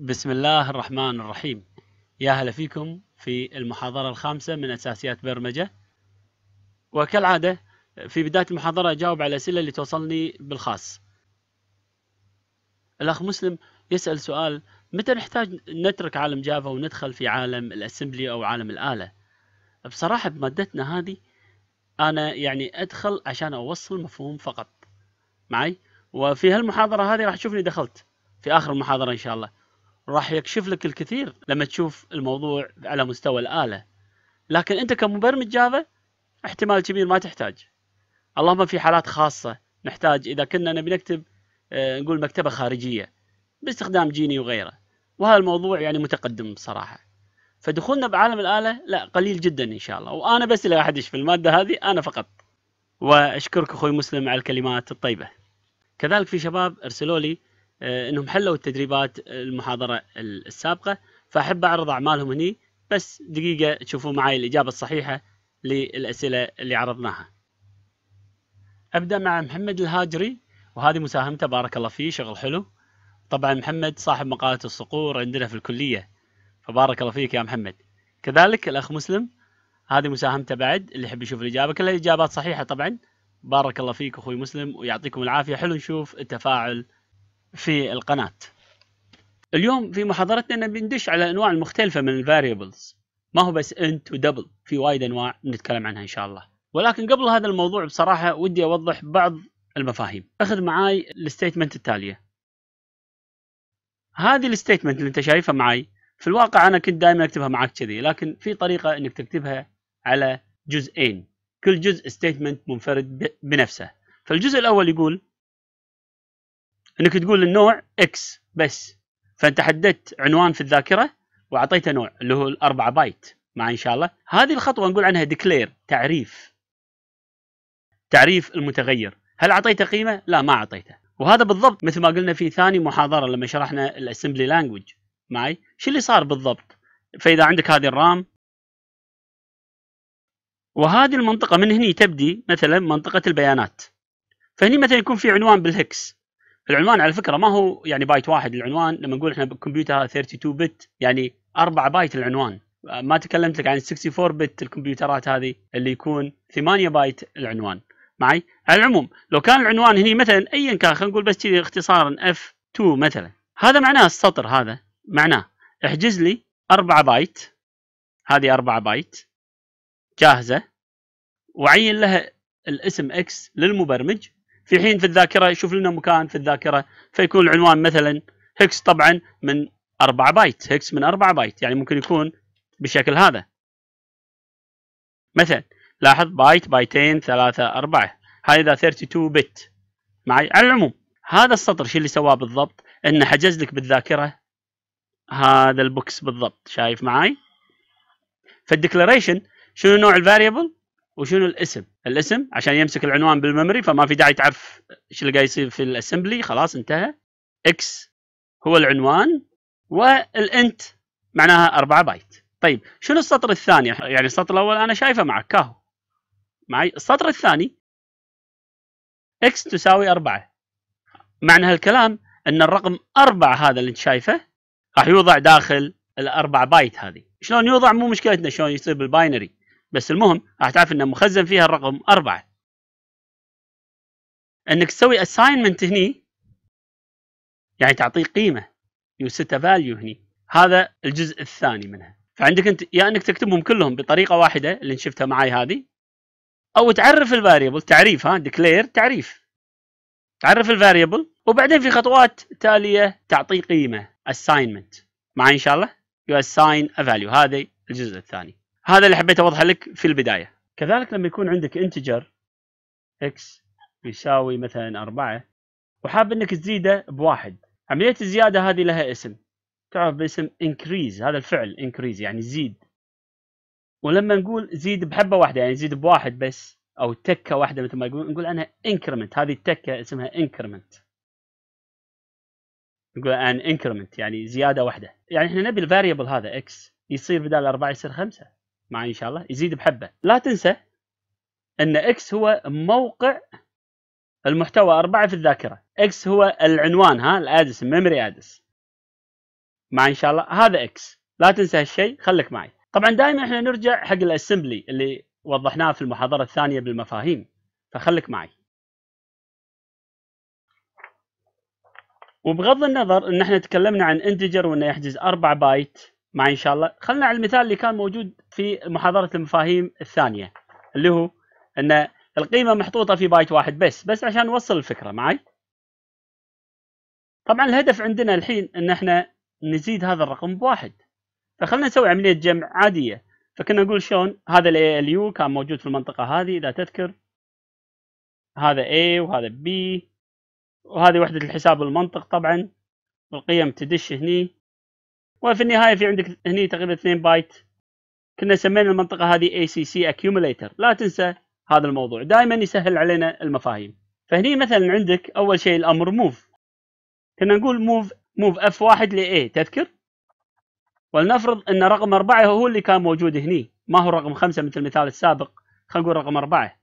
بسم الله الرحمن الرحيم يا هلا فيكم في المحاضرة الخامسة من أساسيات برمجة وكالعادة في بداية المحاضرة أجاوب على الأسئلة اللي توصلني بالخاص الأخ مسلم يسأل سؤال متى نحتاج نترك عالم جافا وندخل في عالم الأسمبلي أو عالم الآلة بصراحة بمادتنا هذه أنا يعني أدخل عشان أوصل مفهوم فقط معي وفي هالمحاضرة هذه راح تشوفني دخلت في آخر المحاضرة إن شاء الله راح يكشف لك الكثير لما تشوف الموضوع على مستوى الآلة لكن أنت كمبرمج جافا احتمال كبير ما تحتاج اللهم في حالات خاصة نحتاج إذا كنا نبي نكتب آه، نقول مكتبة خارجية باستخدام جيني وغيره وهذا الموضوع يعني متقدم بصراحة فدخولنا بعالم الآلة لا قليل جدا إن شاء الله وأنا بس اللي أحدش في المادة هذه أنا فقط وأشكرك أخوي مسلم على الكلمات الطيبة كذلك في شباب أرسلوا لي آه، انهم حلوا التدريبات آه، المحاضره السابقه فاحب اعرض اعمالهم هني بس دقيقه تشوفوا معي الاجابه الصحيحه للاسئله اللي عرضناها. ابدا مع محمد الهاجري وهذه مساهمته بارك الله فيه شغل حلو. طبعا محمد صاحب مقاله الصقور عندنا في الكليه فبارك الله فيك يا محمد. كذلك الاخ مسلم هذه مساهمته بعد اللي يحب يشوف الاجابه كلها اجابات صحيحه طبعا. بارك الله فيك اخوي مسلم ويعطيكم العافيه حلو نشوف التفاعل في القناة اليوم في محاضرتنا بندش على الأنواع المختلفة من الفاريبلز ما هو بس انت ودبل في وايد أنواع نتكلم عنها إن شاء الله ولكن قبل هذا الموضوع بصراحة ودي أوضح بعض المفاهيم أخذ معاي الستيتمنت التالية هذه الستيتمنت اللي انت شايفها معي في الواقع انا كنت دائما اكتبها معك كذي لكن في طريقه انك تكتبها على جزئين كل جزء ستيتمنت منفرد بنفسه فالجزء الاول يقول انك تقول النوع اكس بس فانت حددت عنوان في الذاكره واعطيته نوع اللي هو الاربعه بايت مع ان شاء الله هذه الخطوه نقول عنها ديكلير تعريف تعريف المتغير هل اعطيته قيمه لا ما اعطيته وهذا بالضبط مثل ما قلنا في ثاني محاضره لما شرحنا الاسمبلي لانجوج معي شو اللي صار بالضبط فاذا عندك هذه الرام وهذه المنطقه من هنا تبدي مثلا منطقه البيانات فهني مثلا يكون في عنوان بالهكس العنوان على فكره ما هو يعني بايت واحد العنوان لما نقول احنا بالكمبيوتر 32 بت يعني 4 بايت العنوان ما تكلمت لك عن 64 بت الكمبيوترات هذه اللي يكون 8 بايت العنوان معي على العموم لو كان العنوان هنا مثلا ايا كان خلينا نقول بس كذي اختصارا اف 2 مثلا هذا معناه السطر هذا معناه احجز لي 4 بايت هذه 4 بايت جاهزه وعين لها الاسم اكس للمبرمج في حين في الذاكره يشوف لنا مكان في الذاكره فيكون العنوان مثلا هكس طبعا من 4 بايت هكس من 4 بايت يعني ممكن يكون بالشكل هذا مثلا لاحظ بايت بايتين ثلاثة أربعة هذا 32 بت معي على العموم هذا السطر شو اللي سواه بالضبط انه حجز لك بالذاكرة هذا البوكس بالضبط شايف معي فالديكلاريشن شنو نوع الفاريبل وشنو الاسم الاسم عشان يمسك العنوان بالميموري فما في داعي تعرف ايش اللي قاعد يصير في الاسمبلي خلاص انتهى اكس هو العنوان والانت معناها 4 بايت طيب شنو السطر الثاني يعني السطر الاول انا شايفه معك كاهو معي السطر الثاني اكس تساوي 4 معنى هالكلام ان الرقم 4 هذا اللي انت شايفه راح يوضع داخل الاربع بايت هذه شلون يوضع مو مشكلتنا شلون يصير بالباينري بس المهم راح تعرف انه مخزن فيها الرقم أربعة انك تسوي assignment هني يعني تعطيه قيمه you set a value هني هذا الجزء الثاني منها فعندك انت يا انك تكتبهم كلهم بطريقه واحده اللي شفتها معي هذه او تعرف الفاريبل تعريف ها declare تعريف تعرف الفاريبل وبعدين في خطوات تاليه تعطيه قيمه assignment معي ان شاء الله you assign a value هذه الجزء الثاني هذا اللي حبيت اوضحه لك في البدايه كذلك لما يكون عندك انتجر اكس يساوي مثلا 4 وحاب انك تزيده بواحد عمليه الزياده هذه لها اسم تعرف باسم increase هذا الفعل increase يعني زيد ولما نقول زيد بحبه واحده يعني زيد بواحد بس او تكه واحده مثل ما يقول نقول عنها increment هذه التكه اسمها increment نقول عن increment يعني زياده واحده يعني احنا نبي الفاريبل هذا x يصير بدال 4 يصير 5 معي ان شاء الله يزيد بحبه لا تنسى ان اكس هو موقع المحتوى أربعة في الذاكرة اكس هو العنوان ها الادس الميموري ادس معي ان شاء الله هذا اكس لا تنسى هالشيء خليك معي طبعا دائما احنا نرجع حق الاسمبلي اللي وضحناه في المحاضرة الثانية بالمفاهيم فخليك معي وبغض النظر ان احنا تكلمنا عن انتجر وانه يحجز 4 بايت معي ان شاء الله خلينا على المثال اللي كان موجود في محاضره المفاهيم الثانيه اللي هو ان القيمه محطوطه في بايت واحد بس بس عشان نوصل الفكره معي طبعا الهدف عندنا الحين ان احنا نزيد هذا الرقم بواحد فخلنا نسوي عمليه جمع عاديه فكنا نقول شلون هذا يو كان موجود في المنطقه هذه اذا تذكر هذا A وهذا B وهذه وحدة الحساب المنطق طبعا والقيم تدش هني وفي النهايه في عندك هني تقريبا 2 بايت كنا سمينا المنطقه هذه ACC accumulator لا تنسى هذا الموضوع دائما يسهل علينا المفاهيم فهني مثلا عندك اول شيء الامر موف كنا نقول موف موف اف واحد ل A تذكر ولنفرض ان رقم 4 هو اللي كان موجود هني ما هو رقم 5 مثل المثال السابق خلينا نقول رقم 4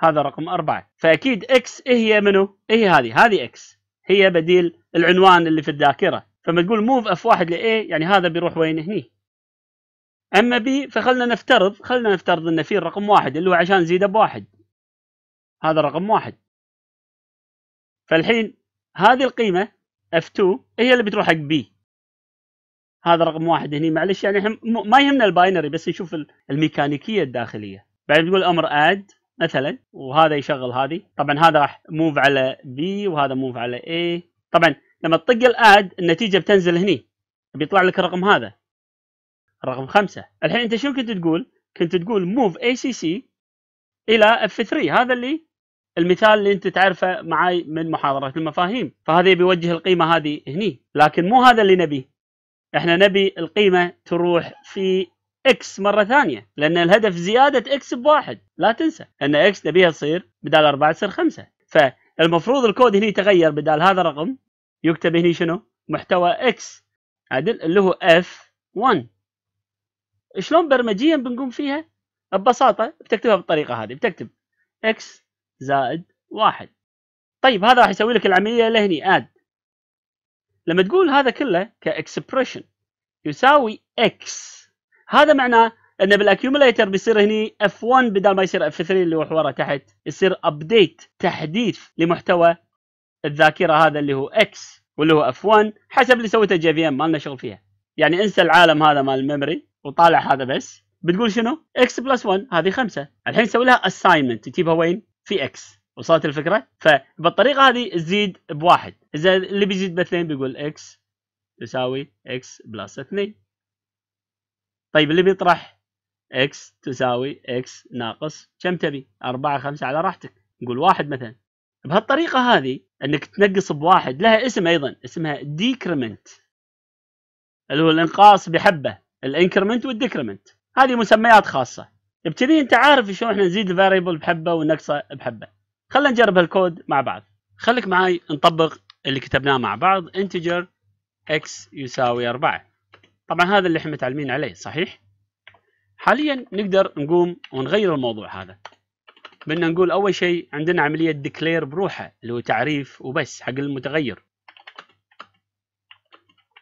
هذا رقم 4 فأكيد X إيه هي منو؟ إيه هذه هذه X هي بديل العنوان اللي في الذاكرة فما تقول موف اف واحد لاي يعني هذا بيروح وين هني اما بي فخلنا نفترض خلنا نفترض ان في رقم واحد اللي هو عشان زيده بواحد هذا رقم واحد فالحين هذه القيمه اف 2 هي اللي بتروح حق بي هذا رقم واحد هني معلش يعني ما يهمنا الباينري بس نشوف الميكانيكيه الداخليه بعد تقول امر اد مثلا وهذا يشغل هذه طبعا هذا راح موف على بي وهذا موف على اي طبعا لما تطق الاد النتيجه بتنزل هني بيطلع لك الرقم هذا رقم خمسة الحين انت شو كنت تقول كنت تقول موف اي سي سي الى اف 3 هذا اللي المثال اللي انت تعرفه معي من محاضره المفاهيم فهذا يبي يوجه القيمه هذه هني لكن مو هذا اللي نبيه احنا نبي القيمه تروح في اكس مره ثانيه لان الهدف زياده اكس بواحد لا تنسى ان اكس نبيها تصير بدال 4 تصير 5 فالمفروض الكود هنا يتغير بدال هذا الرقم يكتب هنا شنو محتوى اكس عدل اللي هو اف 1 شلون برمجيا بنقوم فيها ببساطه بتكتبها بالطريقه هذه بتكتب اكس زائد واحد طيب هذا راح يسوي لك العمليه لهني اد لما تقول هذا كله كاكسبريشن يساوي اكس هذا معناه ان بالاكيوميليتر بيصير هني اف1 بدل ما يصير اف3 اللي هو حواره تحت يصير ابديت تحديث لمحتوى الذاكره هذا اللي هو اكس واللي هو اف 1 حسب اللي سويته جي في ام ما لنا شغل فيها يعني انسى العالم هذا مال الميموري وطالع هذا بس بتقول شنو؟ اكس بلس 1 هذه خمسه الحين سوي لها اساينمنت تجيبها وين؟ في اكس وصلت الفكره؟ فبالطريقه هذه تزيد بواحد اذا اللي بيزيد باثنين بيقول اكس تساوي اكس بلس 2 طيب اللي بيطرح اكس تساوي اكس ناقص كم تبي؟ 4 5 على راحتك نقول واحد مثلا بهالطريقه هذه انك تنقص بواحد لها اسم ايضا اسمها ديكريمنت اللي هو الانقاص بحبه الانكرمنت والديكريمنت هذه مسميات خاصه ابتدي انت عارف شلون احنا نزيد الفاريبل بحبه ونقصه بحبه خلينا نجرب هالكود مع بعض خليك معي نطبق اللي كتبناه مع بعض انتجر x يساوي 4 طبعا هذا اللي احنا متعلمين عليه صحيح حاليا نقدر نقوم ونغير الموضوع هذا بدنا نقول أول شيء عندنا عملية ديكلير بروحها اللي هو تعريف وبس حق المتغير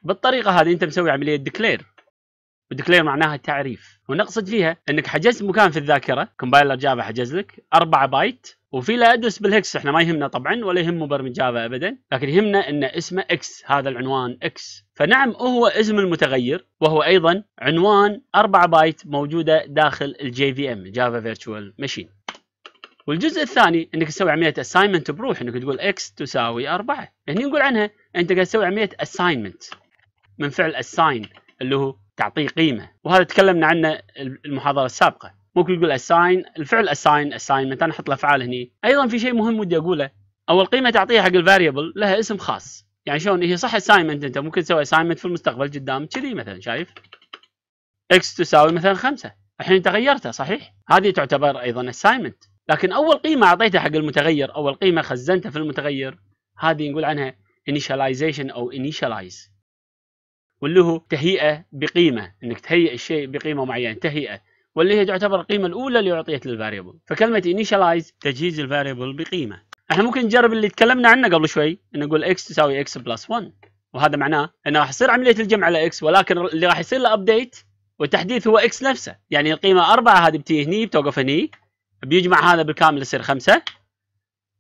بالطريقة هذه أنت مسوي عملية ديكلير وديكلير معناها تعريف ونقصد فيها انك حجزت مكان في الذاكره كومبايلر جافا حجز لك 4 بايت وفي لا ادرس بالهكس احنا ما يهمنا طبعا ولا يهم مبرمج جافا ابدا لكن يهمنا ان اسمه اكس هذا العنوان اكس فنعم هو اسم المتغير وهو ايضا عنوان 4 بايت موجوده داخل الجي في ام جافا فيرتشوال ماشين والجزء الثاني انك تسوي عمليه اساينمنت بروح انك تقول اكس تساوي 4 هني نقول عنها انت قاعد تسوي عمليه اساينمنت من فعل اساين اللي هو تعطيه قيمه وهذا تكلمنا عنه المحاضره السابقه ممكن يقول اساين الفعل اساين اساينمنت انا احط الافعال هني ايضا في شيء مهم ودي اقوله اول قيمه تعطيها حق الفاريبل لها اسم خاص يعني شلون هي صح اساينمنت انت ممكن تسوي اساينمنت في المستقبل قدام كذي مثلا شايف اكس تساوي مثلا 5 الحين انت غيرتها صحيح هذه تعتبر ايضا اساينمنت لكن اول قيمه اعطيتها حق المتغير اول قيمه خزنتها في المتغير هذه نقول عنها initialization او initialize واللي هو تهيئه بقيمه انك تهيئ الشيء بقيمه معينه تهيئه واللي هي تعتبر القيمه الاولى اللي اعطيت للفاريبل فكلمه initialize تجهيز الفاريبل بقيمه احنا ممكن نجرب اللي تكلمنا عنه قبل شوي نقول x تساوي x بلس 1 وهذا معناه انه راح يصير عمليه الجمع على x ولكن اللي راح يصير له ابديت والتحديث هو x نفسه يعني القيمه 4 هذه بتي هني بتوقف هني بيجمع هذا بالكامل يصير خمسة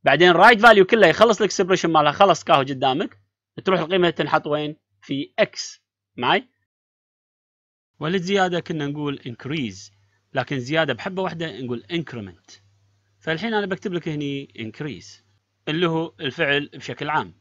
بعدين رايت فاليو كله يخلص الاكسبريشن مالها خلص كاهو قدامك تروح القيمة تنحط وين؟ في اكس معي؟ وللزيادة كنا نقول increase لكن زيادة بحبة واحدة نقول increment فالحين أنا بكتب لك هني increase اللي هو الفعل بشكل عام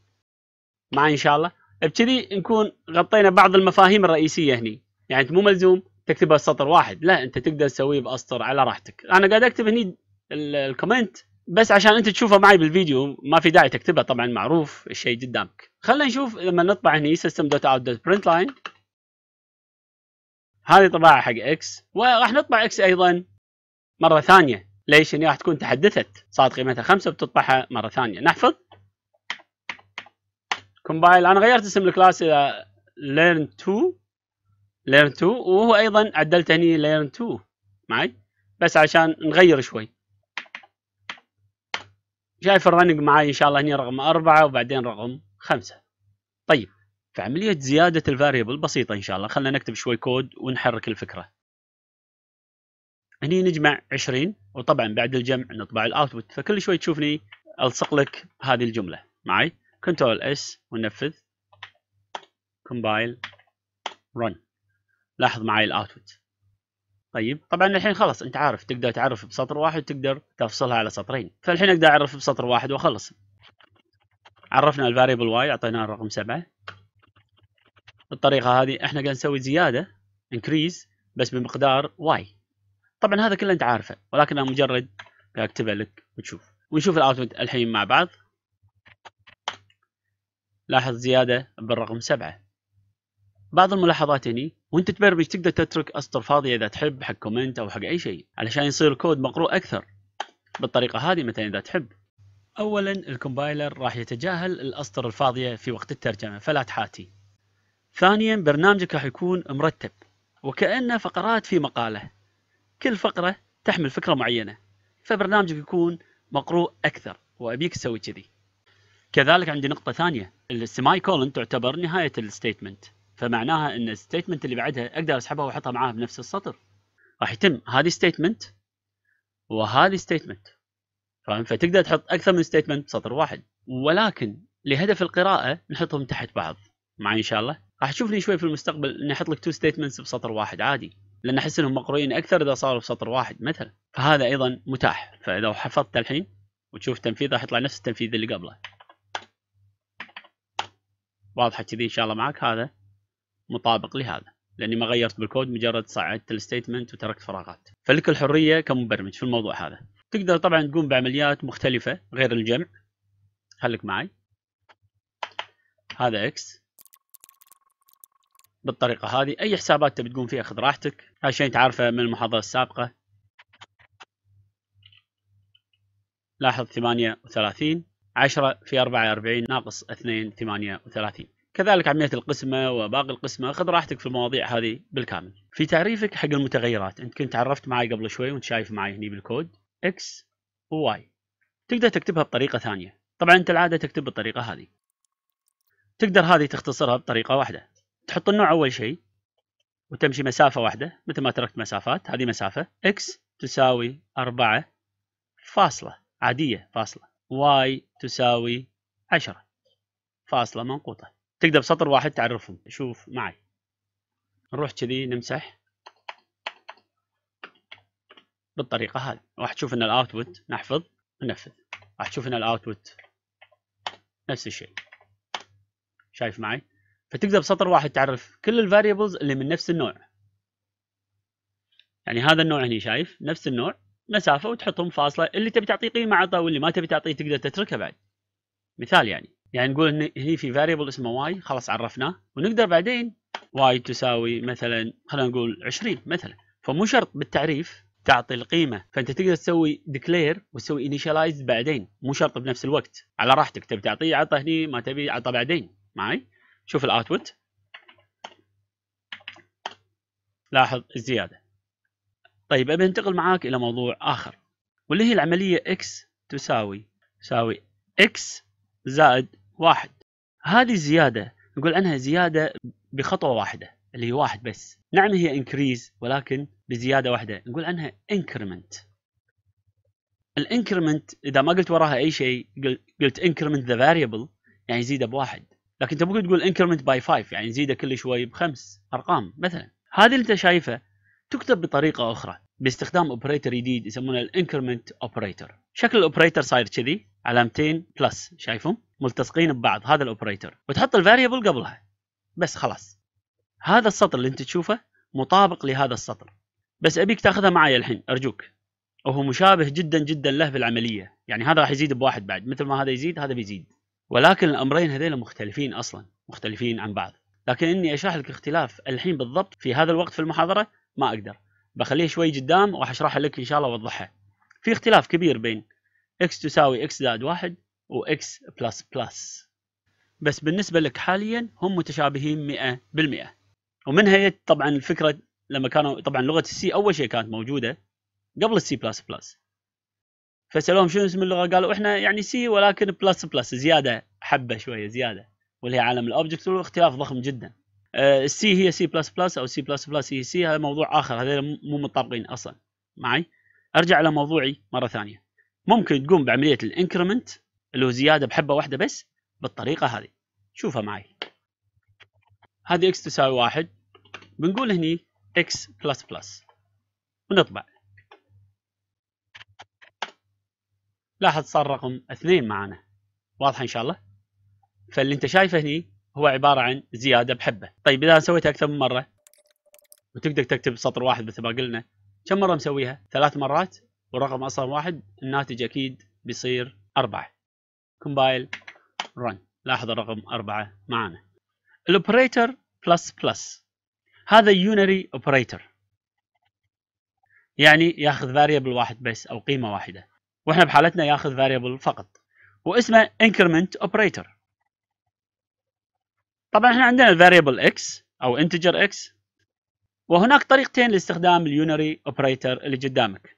معي إن شاء الله بكذي نكون غطينا بعض المفاهيم الرئيسية هني يعني أنت مو ملزوم تكتبها سطر واحد لا انت تقدر تسويه باسطر على راحتك انا قاعد اكتب هني الكومنت بس عشان انت تشوفها معي بالفيديو ما في داعي تكتبها طبعا معروف الشيء قدامك خلينا نشوف لما نطبع هني system.out.println هذه طباعه حق اكس وراح نطبع اكس ايضا مره ثانيه ليش هني راح تكون تحدثت صارت قيمتها خمسة بتطبعها مره ثانيه نحفظ كومبايل انا غيرت اسم الكلاس الى learn 2 لير 2 وهو ايضا عدلت هني لير 2 معي بس عشان نغير شوي شايف الرنج معي ان شاء الله هني رقم أربعة وبعدين رقم خمسة طيب فعملية زيادة الفاريبل بسيطة ان شاء الله خلينا نكتب شوي كود ونحرك الفكرة هني نجمع 20 وطبعا بعد الجمع نطبع الاوتبوت فكل شوي تشوفني الصق لك هذه الجملة معي كنترول اس وننفذ كومبايل رن لاحظ معي الاوتبوت طيب طبعا الحين خلاص انت عارف تقدر تعرف بسطر واحد تقدر تفصلها على سطرين فالحين اقدر اعرف بسطر واحد واخلص عرفنا الفاريبل واي اعطيناه الرقم سبعة بالطريقه هذه احنا قاعد نسوي زياده انكريز بس بمقدار واي طبعا هذا كله انت عارفه ولكن انا مجرد اكتبه لك وتشوف ونشوف الاوتبوت الحين مع بعض لاحظ زياده بالرقم سبعة بعض الملاحظات هني وانت تبرمج تقدر تترك اسطر فاضيه اذا تحب حق كومنت او حق اي شيء علشان يصير الكود مقروء اكثر بالطريقه هذه مثلا اذا تحب اولا الكومبايلر راح يتجاهل الاسطر الفاضيه في وقت الترجمه فلا تحاتي ثانيا برنامجك راح يكون مرتب وكانه فقرات في مقاله كل فقره تحمل فكره معينه فبرنامجك يكون مقروء اكثر وابيك تسوي كذي كذلك عندي نقطه ثانيه السيماي كولن تعتبر نهايه الستيتمنت فمعناها ان الستيتمنت اللي بعدها اقدر اسحبها واحطها معاها بنفس السطر راح يتم هذه ستيتمنت وهذه ستيتمنت فاهم فتقدر تحط اكثر من ستيتمنت بسطر واحد ولكن لهدف القراءه نحطهم تحت بعض معي ان شاء الله راح تشوفني شوي في المستقبل اني احط لك تو ستيتمنتس بسطر واحد عادي لان احس انهم مقروين اكثر اذا صاروا بسطر واحد مثلا فهذا ايضا متاح فاذا حفظت الحين وتشوف تنفيذ راح يطلع نفس التنفيذ اللي قبله واضحه كذي ان شاء الله معك هذا مطابق لهذا لاني ما غيرت بالكود مجرد صعدت الستيتمنت وتركت فراغات فلك الحريه كمبرمج في الموضوع هذا تقدر طبعا تقوم بعمليات مختلفه غير الجمع خليك معي هذا اكس بالطريقه هذه اي حسابات تبي تقوم فيها خذ راحتك هذا شيء تعرفه من المحاضره السابقه لاحظ 38 10 في 44 ناقص 2 38 كذلك عمليه القسمه وباقي القسمه خذ راحتك في المواضيع هذه بالكامل في تعريفك حق المتغيرات انت كنت تعرفت معي قبل شوي وانت شايف معي هني بالكود اكس وواي تقدر تكتبها بطريقه ثانيه طبعا انت العاده تكتب بالطريقه هذه تقدر هذه تختصرها بطريقه واحده تحط النوع اول شيء وتمشي مسافه واحده مثل ما تركت مسافات هذه مسافه اكس تساوي 4 فاصله عاديه فاصله واي تساوي 10 فاصله منقوطه تقدر بسطر واحد تعرفهم شوف معي نروح كذي نمسح بالطريقه هذه راح تشوف ان الاوتبوت نحفظ وننفذ راح تشوف ان الاوتبوت نفس الشيء شايف معي فتقدر بسطر واحد تعرف كل الفاريبلز اللي من نفس النوع يعني هذا النوع هني شايف نفس النوع مسافه وتحطهم فاصله اللي تبي تعطيه قيمه عطى واللي ما تبي تعطيه تقدر تتركه بعد مثال يعني يعني نقول ان هي في فاريبل اسمه واي خلاص عرفناه ونقدر بعدين واي تساوي مثلا خلينا نقول 20 مثلا فمو شرط بالتعريف تعطي القيمه فانت تقدر تسوي ديكلير وتسوي انيشلايز بعدين مو شرط بنفس الوقت على راحتك تبي تعطيه عطه هني ما تبي عطه بعدين معي شوف الاوتبوت لاحظ الزياده طيب ابي انتقل معاك الى موضوع اخر واللي هي العمليه x تساوي تساوي x زائد واحد هذه الزياده نقول عنها زياده بخطوه واحده اللي هي واحد بس نعم هي انكريز ولكن بزياده واحده نقول عنها انكرمنت الانكرمنت اذا ما قلت وراها اي شيء قلت انكرمنت ذا فاريبل يعني زيده بواحد لكن تبغى تقول انكرمنت باي 5 يعني زيده كل شوي بخمس ارقام مثلا هذه اللي انت شايفه تكتب بطريقه اخرى باستخدام اوبريتر جديد يسمونه الانكرمنت اوبريتر شكل الاوبريتر صاير كذي علامتين بلس شايفهم ملتصقين ببعض هذا الاوبريتر وتحط الفاريبل قبلها بس خلاص هذا السطر اللي انت تشوفه مطابق لهذا السطر بس ابيك تاخذها معي الحين ارجوك وهو مشابه جدا جدا له بالعمليه يعني هذا راح يزيد بواحد بعد مثل ما هذا يزيد هذا بيزيد ولكن الامرين هذيل مختلفين اصلا مختلفين عن بعض لكن اني اشرح لك اختلاف الحين بالضبط في هذا الوقت في المحاضره ما اقدر بخليه شوي قدام وراح اشرحها لك ان شاء الله واوضحها في اختلاف كبير بين x تساوي x زائد واحد و x بلس بلس بس بالنسبة لك حاليا هم متشابهين 100% ومنها طبعا الفكرة لما كانوا طبعا لغة السي أول شيء كانت موجودة قبل السي بلس بلس فسألوهم شنو اسم اللغة قالوا احنا يعني سي ولكن بلس بلس زيادة حبة شوية زيادة واللي هي عالم الأوبجكت والاختلاف ضخم جدا السي آه، هي سي بلس بلس او سي بلس بلس هي سي هذا موضوع اخر هذول مو متطابقين اصلا معي ارجع على موضوعي مره ثانيه ممكن تقوم بعمليه الانكرمنت اللي هو زياده بحبه واحده بس بالطريقه هذه شوفها معي هذه اكس تساوي واحد بنقول هني اكس بلس بلس ونطبع لاحظ صار رقم اثنين معنا واضحه ان شاء الله فاللي انت شايفه هني هو عباره عن زياده بحبه طيب اذا سويتها اكثر من مره وتقدر تكتب سطر واحد مثل ما قلنا كم مره مسويها ثلاث مرات والرقم اصلا واحد الناتج اكيد بيصير أربعة كومبايل رن لاحظ الرقم أربعة معنا الاوبريتر بلس بلس هذا يونري اوبريتر يعني ياخذ فاريبل واحد بس او قيمه واحده واحنا بحالتنا ياخذ فاريبل فقط واسمه انكرمنت operator طبعا احنا عندنا الفاريبل اكس او انتجر اكس وهناك طريقتين لاستخدام اليونري اوبريتر اللي قدامك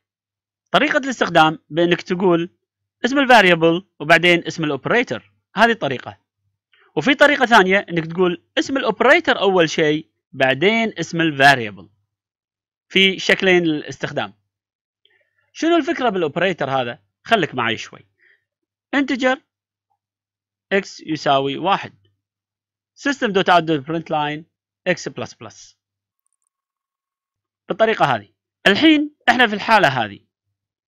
طريقه الاستخدام بانك تقول اسم الفاريبل وبعدين اسم الاوبريتر هذه طريقه وفي طريقه ثانيه انك تقول اسم الاوبريتر اول شيء بعدين اسم الفاريبل في شكلين الاستخدام شنو الفكره بالاوبريتر هذا خليك معي شوي انتجر اكس يساوي واحد system دوت out دوت print line x plus plus بالطريقة هذه الحين احنا في الحالة هذه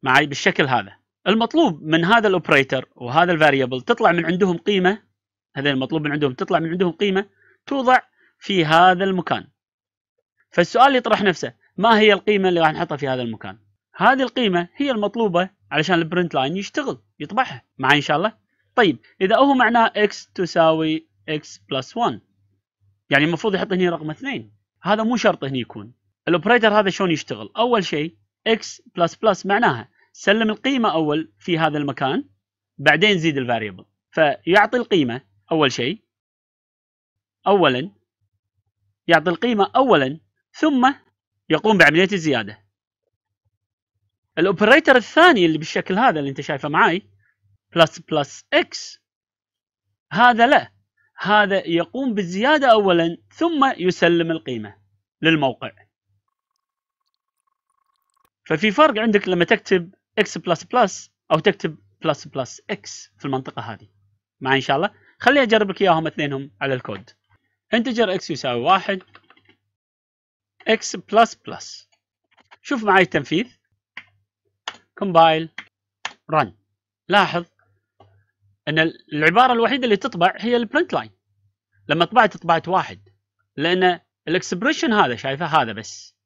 معي بالشكل هذا المطلوب من هذا الاوبريتر وهذا الفاريبل تطلع من عندهم قيمة هذين المطلوب من عندهم تطلع من عندهم قيمة توضع في هذا المكان فالسؤال يطرح نفسه ما هي القيمة اللي راح نحطها في هذا المكان هذه القيمة هي المطلوبة علشان البرنت لاين يشتغل يطبعها معي ان شاء الله طيب اذا هو معناه x تساوي x بلس 1 يعني المفروض يحط هنا رقم 2 هذا مو شرط هنا يكون الاوبريتر هذا شلون يشتغل اول شيء x بلس بلس معناها سلم القيمه اول في هذا المكان بعدين زيد الفاريبل فيعطي القيمه اول شيء اولا يعطي القيمه اولا ثم يقوم بعمليه الزياده الاوبريتر الثاني اللي بالشكل هذا اللي انت شايفه معي بلس بلس اكس هذا لا هذا يقوم بالزيادة أولا ثم يسلم القيمة للموقع ففي فرق عندك لما تكتب x++ أو تكتب x في المنطقة هذه معي إن شاء الله خليني أجرب لك إياهم اثنينهم على الكود انتجر x يساوي واحد x++ شوف معي التنفيذ Compile Run لاحظ ان العباره الوحيده اللي تطبع هي البرنت لاين لما طبعت طبعت واحد لان الاكسبريشن هذا شايفه هذا بس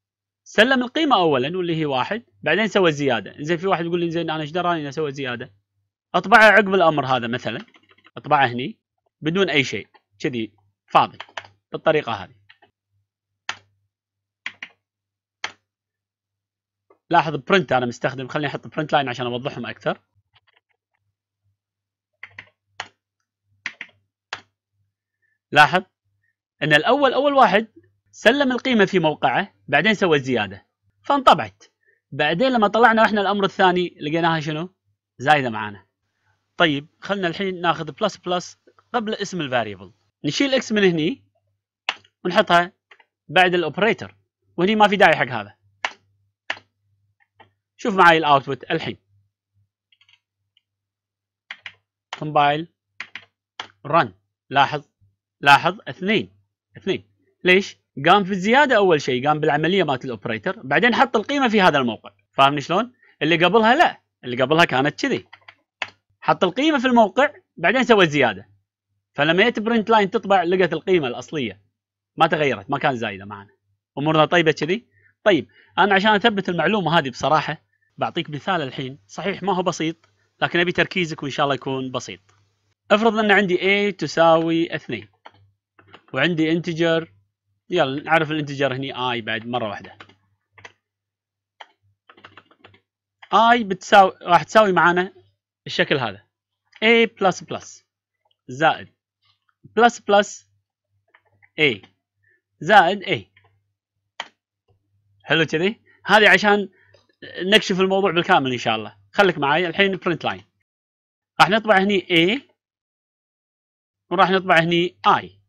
سلم القيمه اولا واللي هي واحد بعدين سوى زياده زين في واحد يقول لي زين انا ايش دراني اني اسوي زياده اطبعه عقب الامر هذا مثلا اطبعه هني بدون اي شيء كذي فاضي بالطريقه هذه لاحظ برنت انا مستخدم خليني احط برنت لاين عشان اوضحهم اكثر لاحظ ان الاول اول واحد سلم القيمه في موقعه بعدين سوى الزياده فانطبعت بعدين لما طلعنا احنا الامر الثاني لقيناها شنو زايده معانا طيب خلنا الحين ناخذ بلس بلس قبل اسم الفاريبل نشيل اكس من هني ونحطها بعد الاوبريتور وهني ما في داعي حق هذا شوف معي الاوتبوت الحين كومبايل رن لاحظ لاحظ اثنين اثنين ليش؟ قام في الزياده اول شيء قام بالعمليه مالت الاوبريتر بعدين حط القيمه في هذا الموقع فاهمني شلون؟ اللي قبلها لا اللي قبلها كانت كذي حط القيمه في الموقع بعدين سوى زياده فلما جت برنت لاين تطبع لقت القيمه الاصليه ما تغيرت ما كان زايده معنا امورنا طيبه كذي طيب انا عشان اثبت المعلومه هذه بصراحه بعطيك مثال الحين صحيح ما هو بسيط لكن ابي تركيزك وان شاء الله يكون بسيط افرض ان عندي A تساوي 2 وعندي انتجر يلا نعرف الانتجر هني اي بعد مره واحده اي بتساوي راح تساوي معانا الشكل هذا اي بلس بلس زائد بلس بلس اي زائد اي حلو كذي هذه عشان نكشف الموضوع بالكامل ان شاء الله خليك معي الحين برنت لاين راح نطبع هني اي وراح نطبع هني اي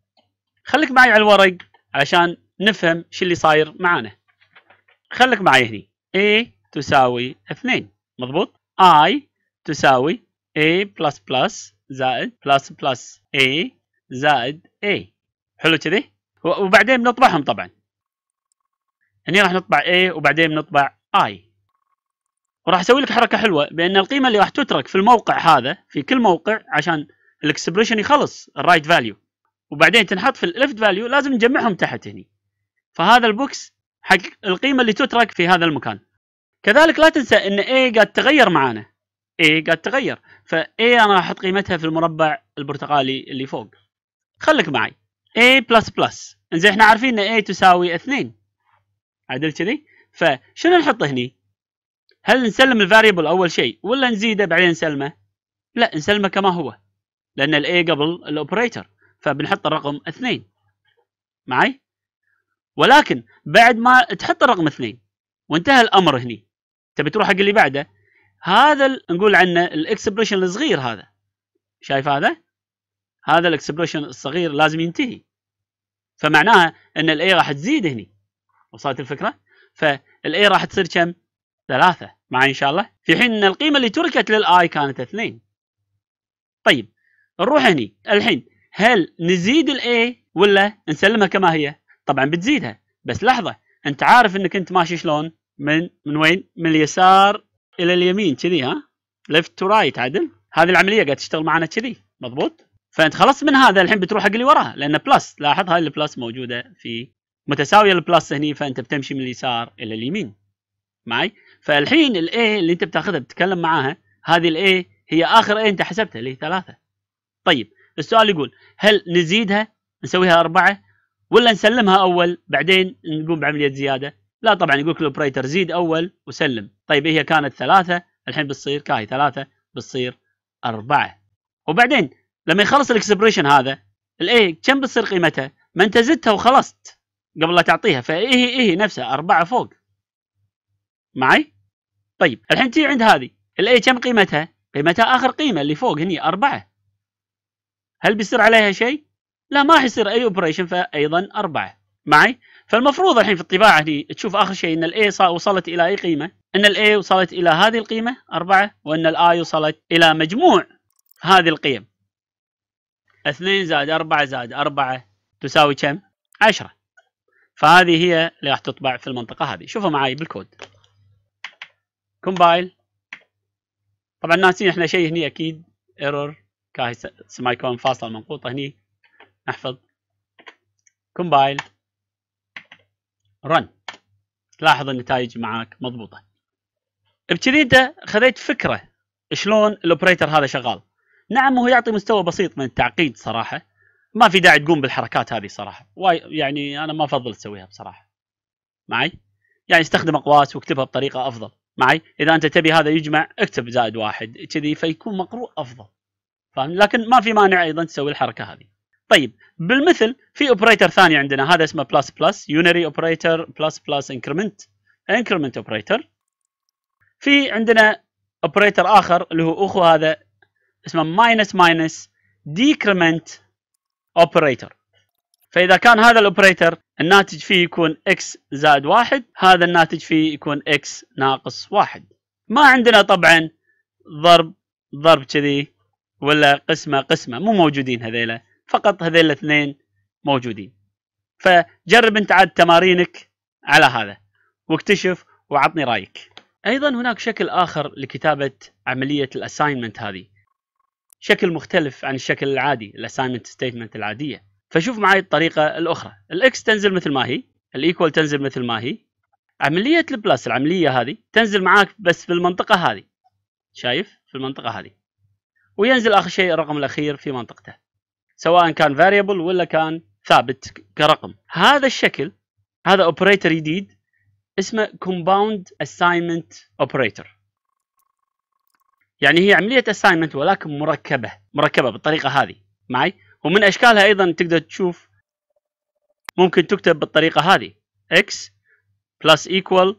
خليك معي على الورق علشان نفهم شو اللي صاير معانا خليك معي هني A تساوي 2 مضبوط I تساوي A زائد بلس بلس A زائد A حلو كذي وبعدين بنطبعهم طبعا هني راح نطبع A وبعدين بنطبع I وراح اسوي لك حركه حلوه بان القيمه اللي راح تترك في الموقع هذا في كل موقع عشان الاكسبريشن يخلص الرايت فاليو وبعدين تنحط في الليفت فاليو لازم نجمعهم تحت هنا فهذا البوكس حق القيمه اللي تترك في هذا المكان كذلك لا تنسى ان A قاعد تغير معانا A قاعد تغير فاي انا راح احط قيمتها في المربع البرتقالي اللي فوق خليك معي A++ انزين احنا عارفين ان A تساوي 2 عدل كذي فشنو نحط هني هل نسلم الفاريبل اول شيء ولا نزيده بعدين نسلمه لا نسلمه كما هو لان الاي قبل الاوبريتر فبنحط الرقم اثنين معي ولكن بعد ما تحط الرقم اثنين وانتهى الامر هني تبي تروح حق اللي بعده هذا نقول عنه الاكسبريشن الصغير هذا شايف هذا هذا الاكسبريشن الصغير لازم ينتهي فمعناها ان الاي راح تزيد هني وصلت الفكره فالاي راح تصير كم ثلاثه معي ان شاء الله في حين ان القيمه اللي تركت للاي كانت اثنين طيب نروح هني الحين هل نزيد الاي ولا نسلمها كما هي طبعا بتزيدها بس لحظه انت عارف انك انت ماشي شلون من من وين من اليسار الى اليمين كذي ها ليفت تو رايت عدل هذه العمليه قاعد تشتغل معنا كذي مضبوط فانت خلصت من هذا الحين بتروح حق اللي وراها لان بلس لاحظ هاي البلس موجوده في متساويه البلس هني فانت بتمشي من اليسار الى اليمين معي فالحين الاي اللي انت بتاخذها بتتكلم معاها هذه الاي هي اخر اي انت حسبتها اللي هي ثلاثه طيب السؤال يقول هل نزيدها نسويها أربعة ولا نسلمها أول بعدين نقوم بعملية زيادة لا طبعا يقول لك أوبريتر زيد أول وسلم طيب هي كانت ثلاثة الحين بتصير كاهي ثلاثة بتصير أربعة وبعدين لما يخلص الاكسبريشن هذا الاي كم بتصير قيمتها؟ ما انت زدتها وخلصت قبل لا تعطيها فايه ايه نفسها أربعة فوق معي؟ طيب الحين تي عند هذه الاي كم قيمتها؟ قيمتها آخر قيمة اللي فوق هني أربعة هل بيصير عليها شيء؟ لا ما حيصير اي اوبريشن فايضا اربعه معي؟ فالمفروض الحين في الطباعه هني تشوف اخر شيء ان الاي وصلت الى اي قيمه؟ ان الاي وصلت الى هذه القيمه اربعه وان الاي وصلت الى مجموع هذه القيم. 2 زائد 4 زائد 4 تساوي كم؟ 10 فهذه هي اللي راح تطبع في المنطقة هذه شوفوا معي بالكود كومبايل طبعا ناسين احنا شيء هنا اكيد ايرور كاهي سيمي كون فاصلة منقوطة هني نحفظ كومبايل رن تلاحظ النتائج معك مضبوطة بكذي انت خذيت فكرة شلون الاوبريتر هذا شغال نعم هو يعطي مستوى بسيط من التعقيد صراحة ما في داعي تقوم بالحركات هذه صراحة واي يعني أنا ما أفضل تسويها بصراحة معي يعني استخدم أقواس واكتبها بطريقة أفضل معي إذا أنت تبي هذا يجمع اكتب زائد واحد كذي فيكون مقروء أفضل فاهم لكن ما في مانع ايضا تسوي الحركه هذه طيب بالمثل في اوبريتر ثاني عندنا هذا اسمه بلس بلس يونري اوبريتر بلس بلس انكرمنت انكرمنت اوبريتر في عندنا اوبريتر اخر اللي هو اخو هذا اسمه ماينس ماينس ديكرمنت اوبريتر فاذا كان هذا الاوبريتر الناتج فيه يكون اكس زائد واحد هذا الناتج فيه يكون اكس ناقص واحد ما عندنا طبعا ضرب ضرب كذي ولا قسمة قسمة مو موجودين هذيلا فقط هذيلا الاثنين موجودين فجرب انت عاد تمارينك على هذا واكتشف وعطني رايك ايضا هناك شكل اخر لكتابه عمليه الاساينمنت هذه شكل مختلف عن الشكل العادي الاساينمنت ستيتمنت العاديه فشوف معي الطريقه الاخرى الاكس تنزل مثل ما هي الايكوال تنزل مثل ما هي عمليه البلس العمليه هذه تنزل معاك بس في المنطقه هذه شايف في المنطقه هذه وينزل اخر شيء الرقم الاخير في منطقته سواء كان variable ولا كان ثابت كرقم هذا الشكل هذا اوبريتر جديد اسمه compound assignment operator يعني هي عملية assignment ولكن مركبة مركبة بالطريقة هذه معي ومن أشكالها أيضا تقدر تشوف ممكن تكتب بالطريقة هذه x plus equal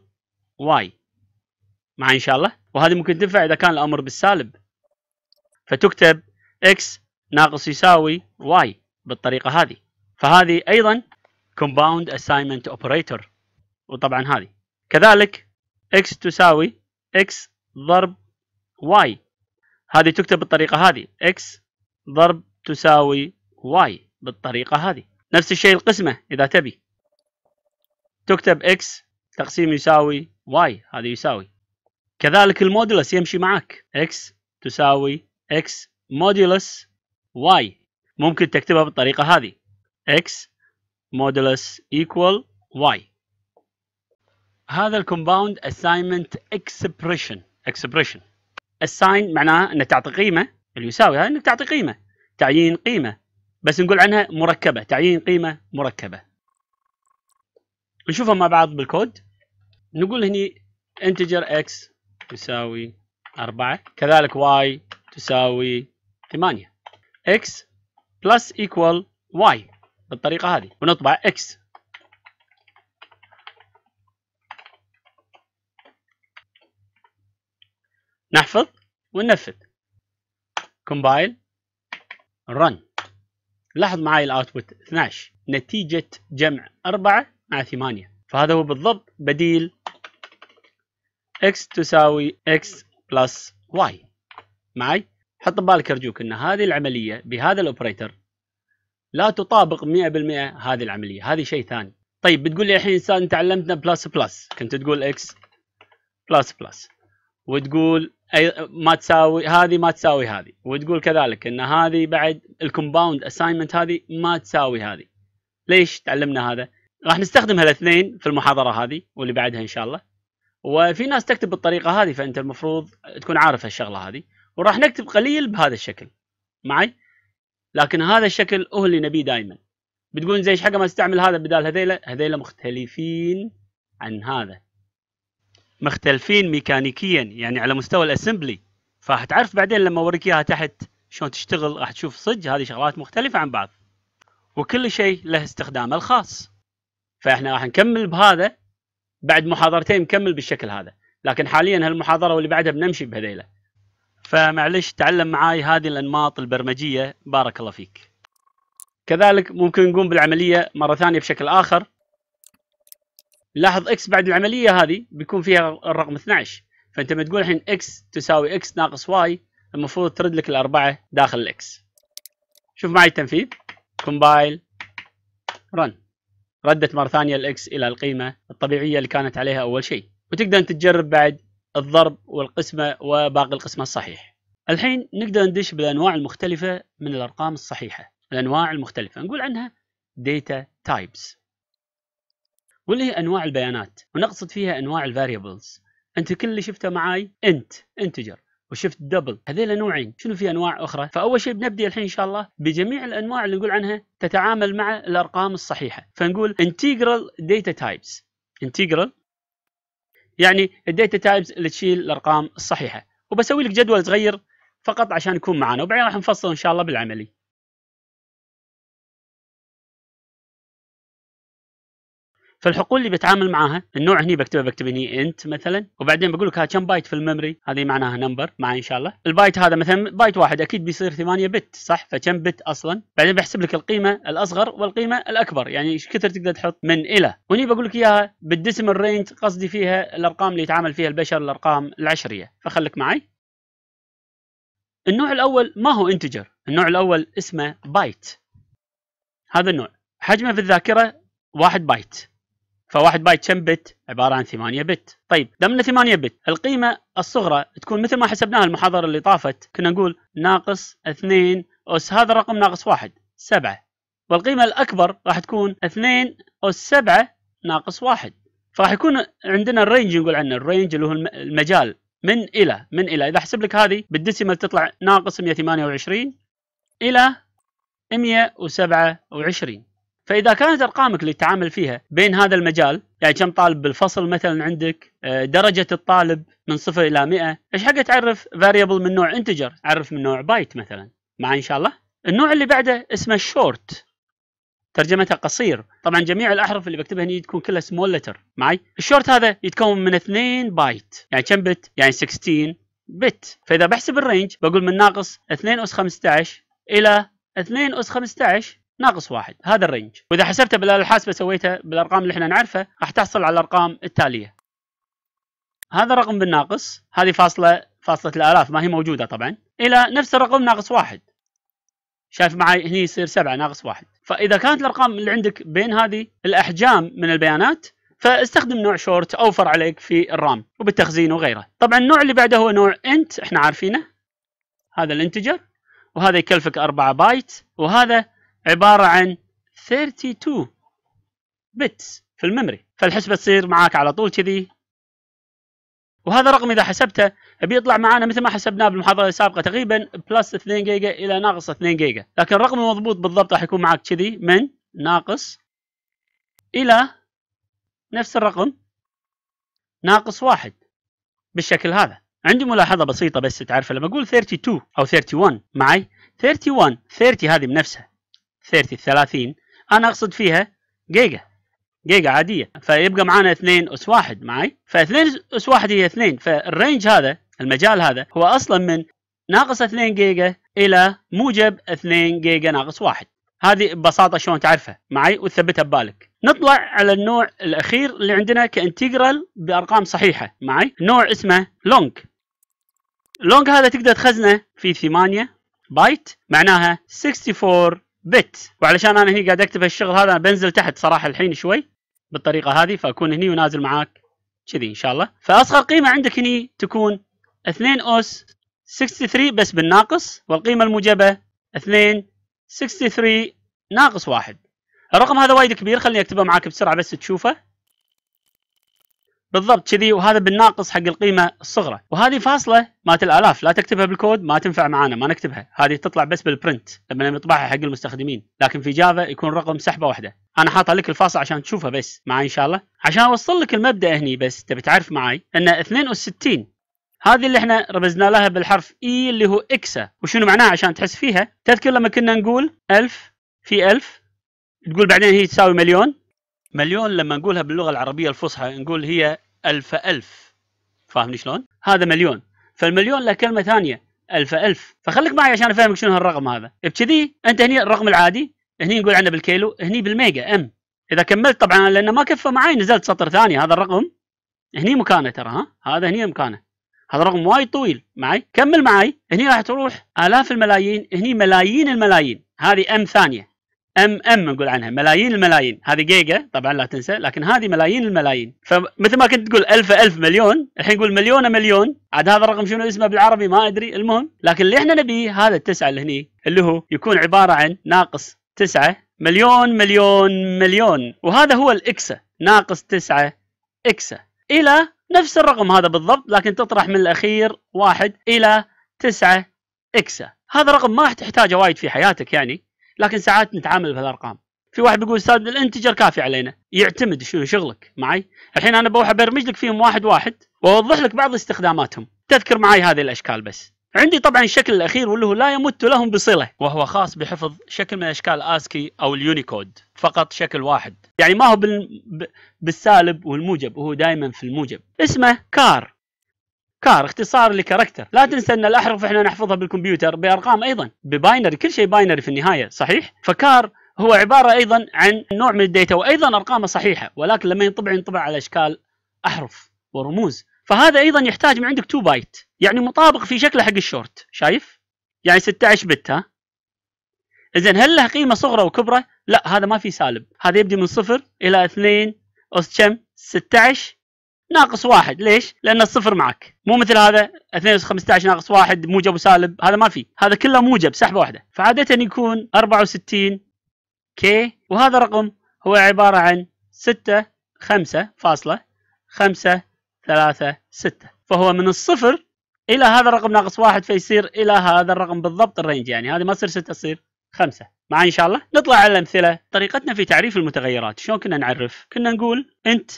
y معي إن شاء الله وهذه ممكن تنفع إذا كان الأمر بالسالب فتكتب x ناقص يساوي y بالطريقة هذه فهذه أيضا compound assignment operator وطبعا هذه كذلك x تساوي x ضرب y هذه تكتب بالطريقة هذه x ضرب تساوي y بالطريقة هذه نفس الشيء القسمة إذا تبي تكتب x تقسيم يساوي y هذا يساوي كذلك المودلس يمشي معك x تساوي x modulus y ممكن تكتبها بالطريقة هذه x modulus equal y هذا الكومباوند assignment expression expression assign معناها ان تعطي قيمه اللي يساوي انك تعطي قيمه تعيين قيمه بس نقول عنها مركبه تعيين قيمه مركبه نشوفها مع بعض بالكود نقول هني integer x يساوي 4 كذلك y تساوي 8 x plus equal y بالطريقة هذه ونطبع x نحفظ وننفذ compile run لاحظ معي الاوتبوت 12 نتيجة جمع 4 مع 8 فهذا هو بالضبط بديل x تساوي x plus y معي حط ببالك ارجوك ان هذه العمليه بهذا الاوبريتر لا تطابق 100% هذه العمليه هذه شيء ثاني طيب بتقول لي الحين انسان تعلمتنا بلس بلس كنت تقول اكس بلس بلس وتقول أي ما تساوي هذه ما تساوي هذه وتقول كذلك ان هذه بعد الكومباوند اساينمنت هذه ما تساوي هذه ليش تعلمنا هذا راح نستخدم هالاثنين في المحاضره هذه واللي بعدها ان شاء الله وفي ناس تكتب بالطريقه هذه فانت المفروض تكون عارف هالشغله هذه وراح نكتب قليل بهذا الشكل معي لكن هذا الشكل هو اللي نبيه دائما بتقول زي حق ما استعمل هذا بدال هذيلا هذيلا مختلفين عن هذا مختلفين ميكانيكيا يعني على مستوى الاسمبلي فراح تعرف بعدين لما اوريك اياها تحت شلون تشتغل راح تشوف صدق هذه شغلات مختلفه عن بعض وكل شيء له استخدامه الخاص فاحنا راح نكمل بهذا بعد محاضرتين نكمل بالشكل هذا لكن حاليا هالمحاضره واللي بعدها بنمشي بهذيله فمعلش تعلم معاي هذه الانماط البرمجيه بارك الله فيك كذلك ممكن نقوم بالعمليه مره ثانيه بشكل اخر لاحظ اكس بعد العمليه هذه بيكون فيها الرقم 12 فانت لما تقول الحين اكس تساوي اكس ناقص واي المفروض ترد لك الاربعه داخل الاكس شوف معي التنفيذ كومبايل رن ردت مره ثانيه الاكس الى القيمه الطبيعيه اللي كانت عليها اول شيء وتقدر انت تجرب بعد الضرب والقسمة وباقي القسمة الصحيح الحين نقدر ندش بالأنواع المختلفة من الأرقام الصحيحة الأنواع المختلفة نقول عنها data types واللي هي أنواع البيانات ونقصد فيها أنواع الفاريبلز أنت كل اللي شفته معاي انت انتجر وشفت دبل هذيل نوعين شنو في انواع اخرى فاول شيء بنبدي الحين ان شاء الله بجميع الانواع اللي نقول عنها تتعامل مع الارقام الصحيحه فنقول انتجرال داتا تايبس انتجرال يعني الداتا تايبز اللي تشيل الارقام الصحيحه وبسوي لك جدول صغير فقط عشان يكون معنا وبعدين راح نفصل ان شاء الله بالعملي فالحقول اللي بتعامل معاها النوع هني بكتبه بكتب هني انت مثلا وبعدين بقول لك ها كم بايت في الميموري هذه معناها نمبر معي ان شاء الله البايت هذا مثلا بايت واحد اكيد بيصير 8 بت صح فكم بت اصلا بعدين بحسب لك القيمه الاصغر والقيمه الاكبر يعني ايش كثر تقدر تحط من الى وهني بقول لك اياها بالديسمال رينج قصدي فيها الارقام اللي يتعامل فيها البشر الارقام العشريه فخليك معي النوع الاول ما هو انتجر النوع الاول اسمه بايت هذا النوع حجمه في الذاكره 1 بايت ف1 بايت كم بت؟ عباره عن 8 بت، طيب دمنا 8 بت القيمه الصغرى تكون مثل ما حسبناها المحاضره اللي طافت كنا نقول ناقص 2 اس هذا الرقم ناقص واحد سبعة والقيمه الاكبر راح تكون 2 اس 7 ناقص واحد فراح يكون عندنا الرينج نقول عنه الرينج اللي هو المجال من الى من الى اذا احسب لك هذه بالديسيمال تطلع ناقص 128 الى 127 فاذا كانت ارقامك اللي تتعامل فيها بين هذا المجال يعني كم طالب بالفصل مثلا عندك آه، درجه الطالب من صفر الى 100 ايش حق تعرف فاريبل من نوع انتجر عرف من نوع بايت مثلا مع ان شاء الله النوع اللي بعده اسمه شورت ترجمتها قصير طبعا جميع الاحرف اللي بكتبها هنا تكون كلها سمول لتر معي الشورت هذا يتكون من 2 بايت يعني كم بت يعني 16 بت فاذا بحسب الرينج بقول من ناقص 2 اس 15 الى 2 اس 15 ناقص واحد هذا الرينج واذا حسبته بالآلة الحاسبة سويته بالارقام اللي احنا نعرفها راح تحصل على الارقام التالية هذا الرقم بالناقص هذه فاصلة فاصلة الالاف ما هي موجودة طبعا الى نفس الرقم ناقص واحد شايف معي هني يصير سبعة ناقص واحد فاذا كانت الارقام اللي عندك بين هذه الاحجام من البيانات فاستخدم نوع شورت اوفر عليك في الرام وبالتخزين وغيره طبعا النوع اللي بعده هو نوع انت احنا عارفينه هذا الانتجر وهذا يكلفك 4 بايت وهذا عبارة عن 32 بتس في الميموري فالحسبة تصير معاك على طول كذي وهذا رقم اذا حسبته بيطلع معانا مثل ما حسبناه بالمحاضره السابقه تقريبا بلس 2 جيجا الى ناقص 2 جيجا لكن الرقم المضبوط بالضبط راح يكون معاك كذي من ناقص الى نفس الرقم ناقص واحد بالشكل هذا عندي ملاحظه بسيطه بس تعرف لما اقول 32 او 31 معي 31 30 هذه بنفسها 30 30 انا اقصد فيها جيجا جيجا عاديه فيبقى معانا 2 اس 1 معي ف 2 اس 1 هي 2 فالرينج هذا المجال هذا هو اصلا من ناقص 2 جيجا الى موجب 2 جيجا ناقص 1 هذه ببساطه شلون تعرفها معي وتثبتها ببالك نطلع على النوع الاخير اللي عندنا كانتجرال بارقام صحيحه معي نوع اسمه لونج لونج هذا تقدر تخزنه في 8 بايت معناها 64 بت وعلشان انا هني قاعد اكتب هالشغل هذا انا بنزل تحت صراحه الحين شوي بالطريقه هذه فاكون هني ونازل معاك كذي ان شاء الله فاصغر قيمه عندك هني تكون 2 اوس 63 بس بالناقص والقيمه الموجبه 2 63 ناقص واحد الرقم هذا وايد كبير خليني اكتبه معاك بسرعه بس تشوفه بالضبط كذي وهذا بالناقص حق القيمه الصغرى وهذه فاصله مالت الالاف لا تكتبها بالكود ما تنفع معانا ما نكتبها هذه تطلع بس بالبرنت لما نطبعها حق المستخدمين لكن في جافا يكون رقم سحبه واحده انا حاطه لك الفاصله عشان تشوفها بس معي ان شاء الله عشان اوصل لك المبدا هني بس تبي تعرف معي ان 62 هذه اللي احنا رمزنا لها بالحرف اي e اللي هو اكسا وشنو معناها عشان تحس فيها تذكر لما كنا نقول 1000 في 1000 تقول بعدين هي تساوي مليون مليون لما نقولها باللغه العربيه الفصحى نقول هي ألف ألف فاهمني شلون؟ هذا مليون فالمليون له كلمه ثانيه ألف ألف فخليك معي عشان افهمك شنو هالرقم هذا بكذي انت هني الرقم العادي هني نقول عنه بالكيلو هني بالميجا ام اذا كملت طبعا لانه ما كفى معي نزلت سطر ثاني هذا الرقم هني مكانه ترى ها هذا هني مكانه هذا رقم وايد طويل معي كمل معي هني راح تروح الاف الملايين هني ملايين الملايين هذه ام ثانيه ام ام نقول عنها ملايين الملايين هذه جيجا طبعا لا تنسى لكن هذه ملايين الملايين فمثل ما كنت تقول ألف ألف مليون الحين نقول مليون مليون عاد هذا الرقم شنو اسمه بالعربي ما ادري المهم لكن اللي احنا نبيه هذا التسعه اللي هني اللي هو يكون عباره عن ناقص تسعه مليون مليون مليون وهذا هو الاكسه ناقص تسعه اكسه الى نفس الرقم هذا بالضبط لكن تطرح من الاخير واحد الى تسعه اكسه هذا رقم ما تحتاجه وايد في حياتك يعني لكن ساعات نتعامل بهالارقام في واحد بيقول استاذ الانتجر كافي علينا يعتمد شنو شغلك معي الحين انا بروح ابرمج لك فيهم واحد واحد واوضح لك بعض استخداماتهم تذكر معي هذه الاشكال بس عندي طبعا الشكل الاخير واللي هو لا يمت لهم بصله وهو خاص بحفظ شكل من اشكال اسكي او اليونيكود فقط شكل واحد يعني ما هو بال... بالسالب والموجب وهو دائما في الموجب اسمه كار افكار اختصار لكاركتر لا تنسى ان الاحرف احنا نحفظها بالكمبيوتر بارقام ايضا بباينري كل شيء باينري في النهايه صحيح فكار هو عباره ايضا عن نوع من الداتا وايضا ارقامه صحيحه ولكن لما ينطبع ينطبع على اشكال احرف ورموز فهذا ايضا يحتاج من عندك 2 بايت يعني مطابق في شكله حق الشورت شايف يعني 16 بت ها اذا هل له قيمه صغرى وكبرى لا هذا ما في سالب هذا يبدي من صفر الى 2 اس كم 16 ناقص واحد ليش؟ لان الصفر معك مو مثل هذا 2 اس 15 ناقص واحد موجب وسالب هذا ما في هذا كله موجب سحبه واحده فعاده يكون 64 كي وهذا رقم هو عباره عن 6 5 فاصلة 5 3 6 فهو من الصفر الى هذا الرقم ناقص واحد فيصير الى هذا الرقم بالضبط الرينج يعني هذه ما تصير 6 تصير 5 معي ان شاء الله نطلع على الامثله طريقتنا في تعريف المتغيرات شلون كنا نعرف كنا نقول انت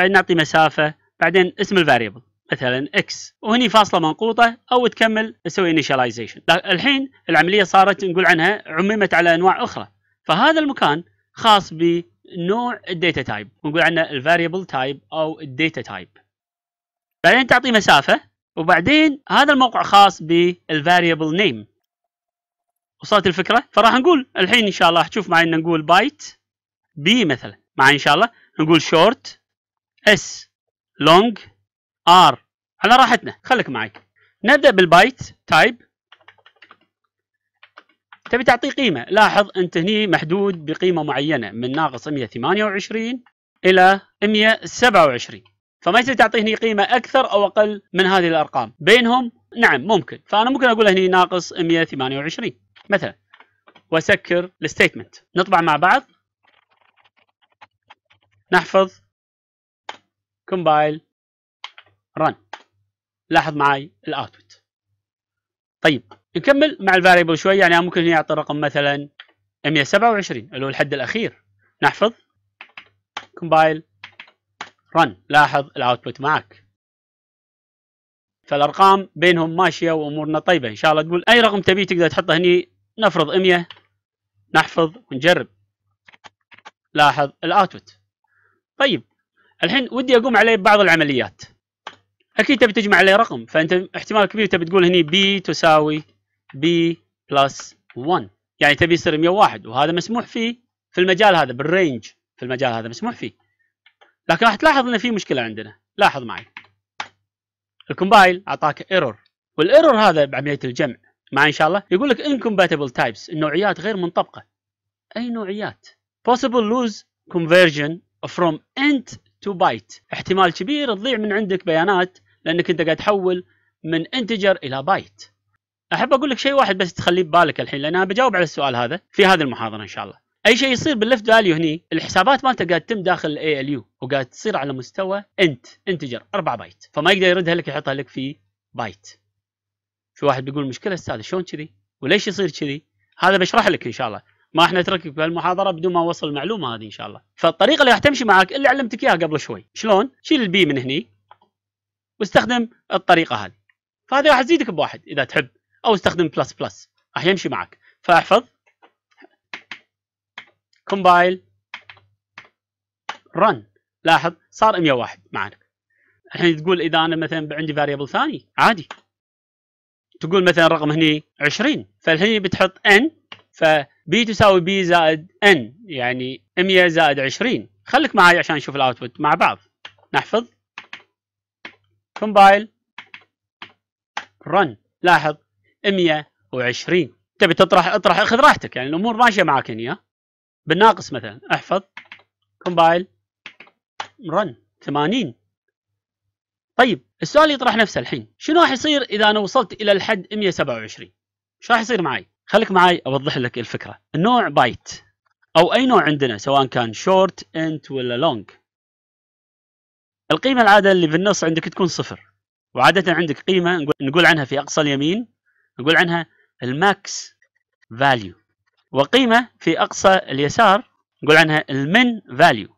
بعدين نعطي مسافه بعدين اسم الفاريبل مثلا اكس وهني فاصله منقوطه او تكمل اسوي انيشاليزيشن الحين العمليه صارت نقول عنها عممت على انواع اخرى فهذا المكان خاص بنوع الداتا تايب ونقول عنه الفاريبل تايب او الداتا تايب بعدين تعطي مسافه وبعدين هذا الموقع خاص بالفاريبل نيم وصلت الفكره فراح نقول الحين ان شاء الله تشوف معي ان نقول بايت بي مثلا مع ان شاء الله نقول شورت اس لونج ار على راحتنا خليك معي نبدا بالبايت تايب تبي تعطيه قيمه لاحظ انت هني محدود بقيمه معينه من ناقص 128 الى 127 فما يصير تعطي هني قيمه اكثر او اقل من هذه الارقام بينهم نعم ممكن فانا ممكن اقول هني ناقص 128 مثلا واسكر الستيتمنت نطبع مع بعض نحفظ كومبايل رن لاحظ معي الاوتبوت طيب نكمل مع الفاريبل شوي يعني ممكن يعطي رقم مثلا 127 اللي هو الحد الاخير نحفظ كومبايل رن لاحظ الاوتبوت معك فالارقام بينهم ماشيه وامورنا طيبه ان شاء الله تقول اي رقم تبيه تقدر تحطه هني نفرض 100 نحفظ ونجرب لاحظ الاوتبوت طيب الحين ودي اقوم عليه بعض العمليات اكيد تبي تجمع عليه رقم فانت احتمال كبير تبي تقول هني بي تساوي بي بلس 1 يعني تبي يصير 101 وهذا مسموح فيه في المجال هذا بالرينج في المجال هذا مسموح فيه لكن راح تلاحظ ان في مشكله عندنا لاحظ معي الكومبايل اعطاك ايرور والايرور هذا بعمليه الجمع معي ان شاء الله يقول لك انكومباتبل تايبس النوعيات غير منطبقه اي نوعيات possible lose conversion from int تو بايت احتمال كبير تضيع من عندك بيانات لانك انت قاعد تحول من انتجر الى بايت احب اقول لك شيء واحد بس تخليه ببالك الحين لان انا بجاوب على السؤال هذا في هذه المحاضره ان شاء الله اي شيء يصير باللفت فاليو هني الحسابات مالته قاعد تتم داخل الاي ال يو وقاعد تصير على مستوى انت انتجر 4 بايت فما يقدر يردها لك يحطها لك في بايت في واحد بيقول مشكله استاذ شلون كذي وليش يصير كذي هذا بشرح لك ان شاء الله ما احنا نتركك بهالمحاضره بدون ما اوصل المعلومه هذه ان شاء الله فالطريقه اللي راح تمشي معك اللي علمتك اياها قبل شوي شلون شيل البي من هني واستخدم الطريقه هذه فهذه راح تزيدك بواحد اذا تحب او استخدم بلس بلس راح يمشي معك فاحفظ كومبايل رن لاحظ صار 101 معنا الحين تقول اذا انا مثلا عندي فاريبل ثاني عادي تقول مثلا رقم هني 20 فالحين بتحط n ف بي تساوي بي زائد ان يعني 100 زائد 20 خليك معي عشان نشوف الاوتبوت مع بعض نحفظ كومبايل رن لاحظ 120 تبي تطرح اطرح اخذ راحتك يعني الامور ماشيه معك هنا بالناقص مثلا احفظ كومبايل رن 80 طيب السؤال يطرح نفسه الحين شنو راح يصير اذا انا وصلت الى الحد 127 شو راح يصير معي خليك معي اوضح لك الفكره النوع بايت او اي نوع عندنا سواء كان شورت انت ولا لونج القيمه العاده اللي بالنص عندك تكون صفر وعاده عندك قيمه نقول عنها في اقصى اليمين نقول عنها الماكس فاليو وقيمه في اقصى اليسار نقول عنها المن فاليو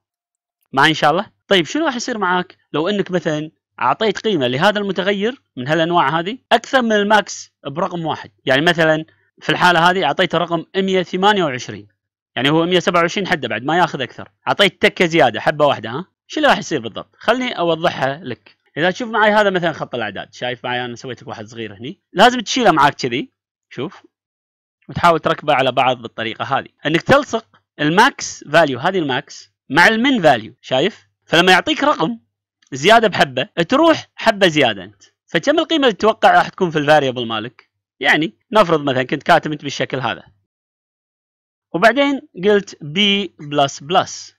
معي ان شاء الله طيب شنو راح يصير معك لو انك مثلا اعطيت قيمه لهذا المتغير من هالانواع هذه اكثر من الماكس برقم واحد يعني مثلا في الحاله هذه اعطيته رقم 128 يعني هو 127 حده بعد ما ياخذ اكثر اعطيت تكه زياده حبه واحده ها شو اللي راح يصير بالضبط خلني اوضحها لك اذا تشوف معي هذا مثلا خط الاعداد شايف معي انا سويت لك واحد صغير هني لازم تشيله معاك كذي شوف وتحاول تركبه على بعض بالطريقه هذه انك تلصق الماكس فاليو هذه الماكس مع المين فاليو شايف فلما يعطيك رقم زياده بحبه تروح حبه زياده انت فكم القيمه اللي تتوقع راح تكون في الفاريبل مالك يعني نفرض مثلا كنت كاتب انت بالشكل هذا وبعدين قلت بي بلس بلس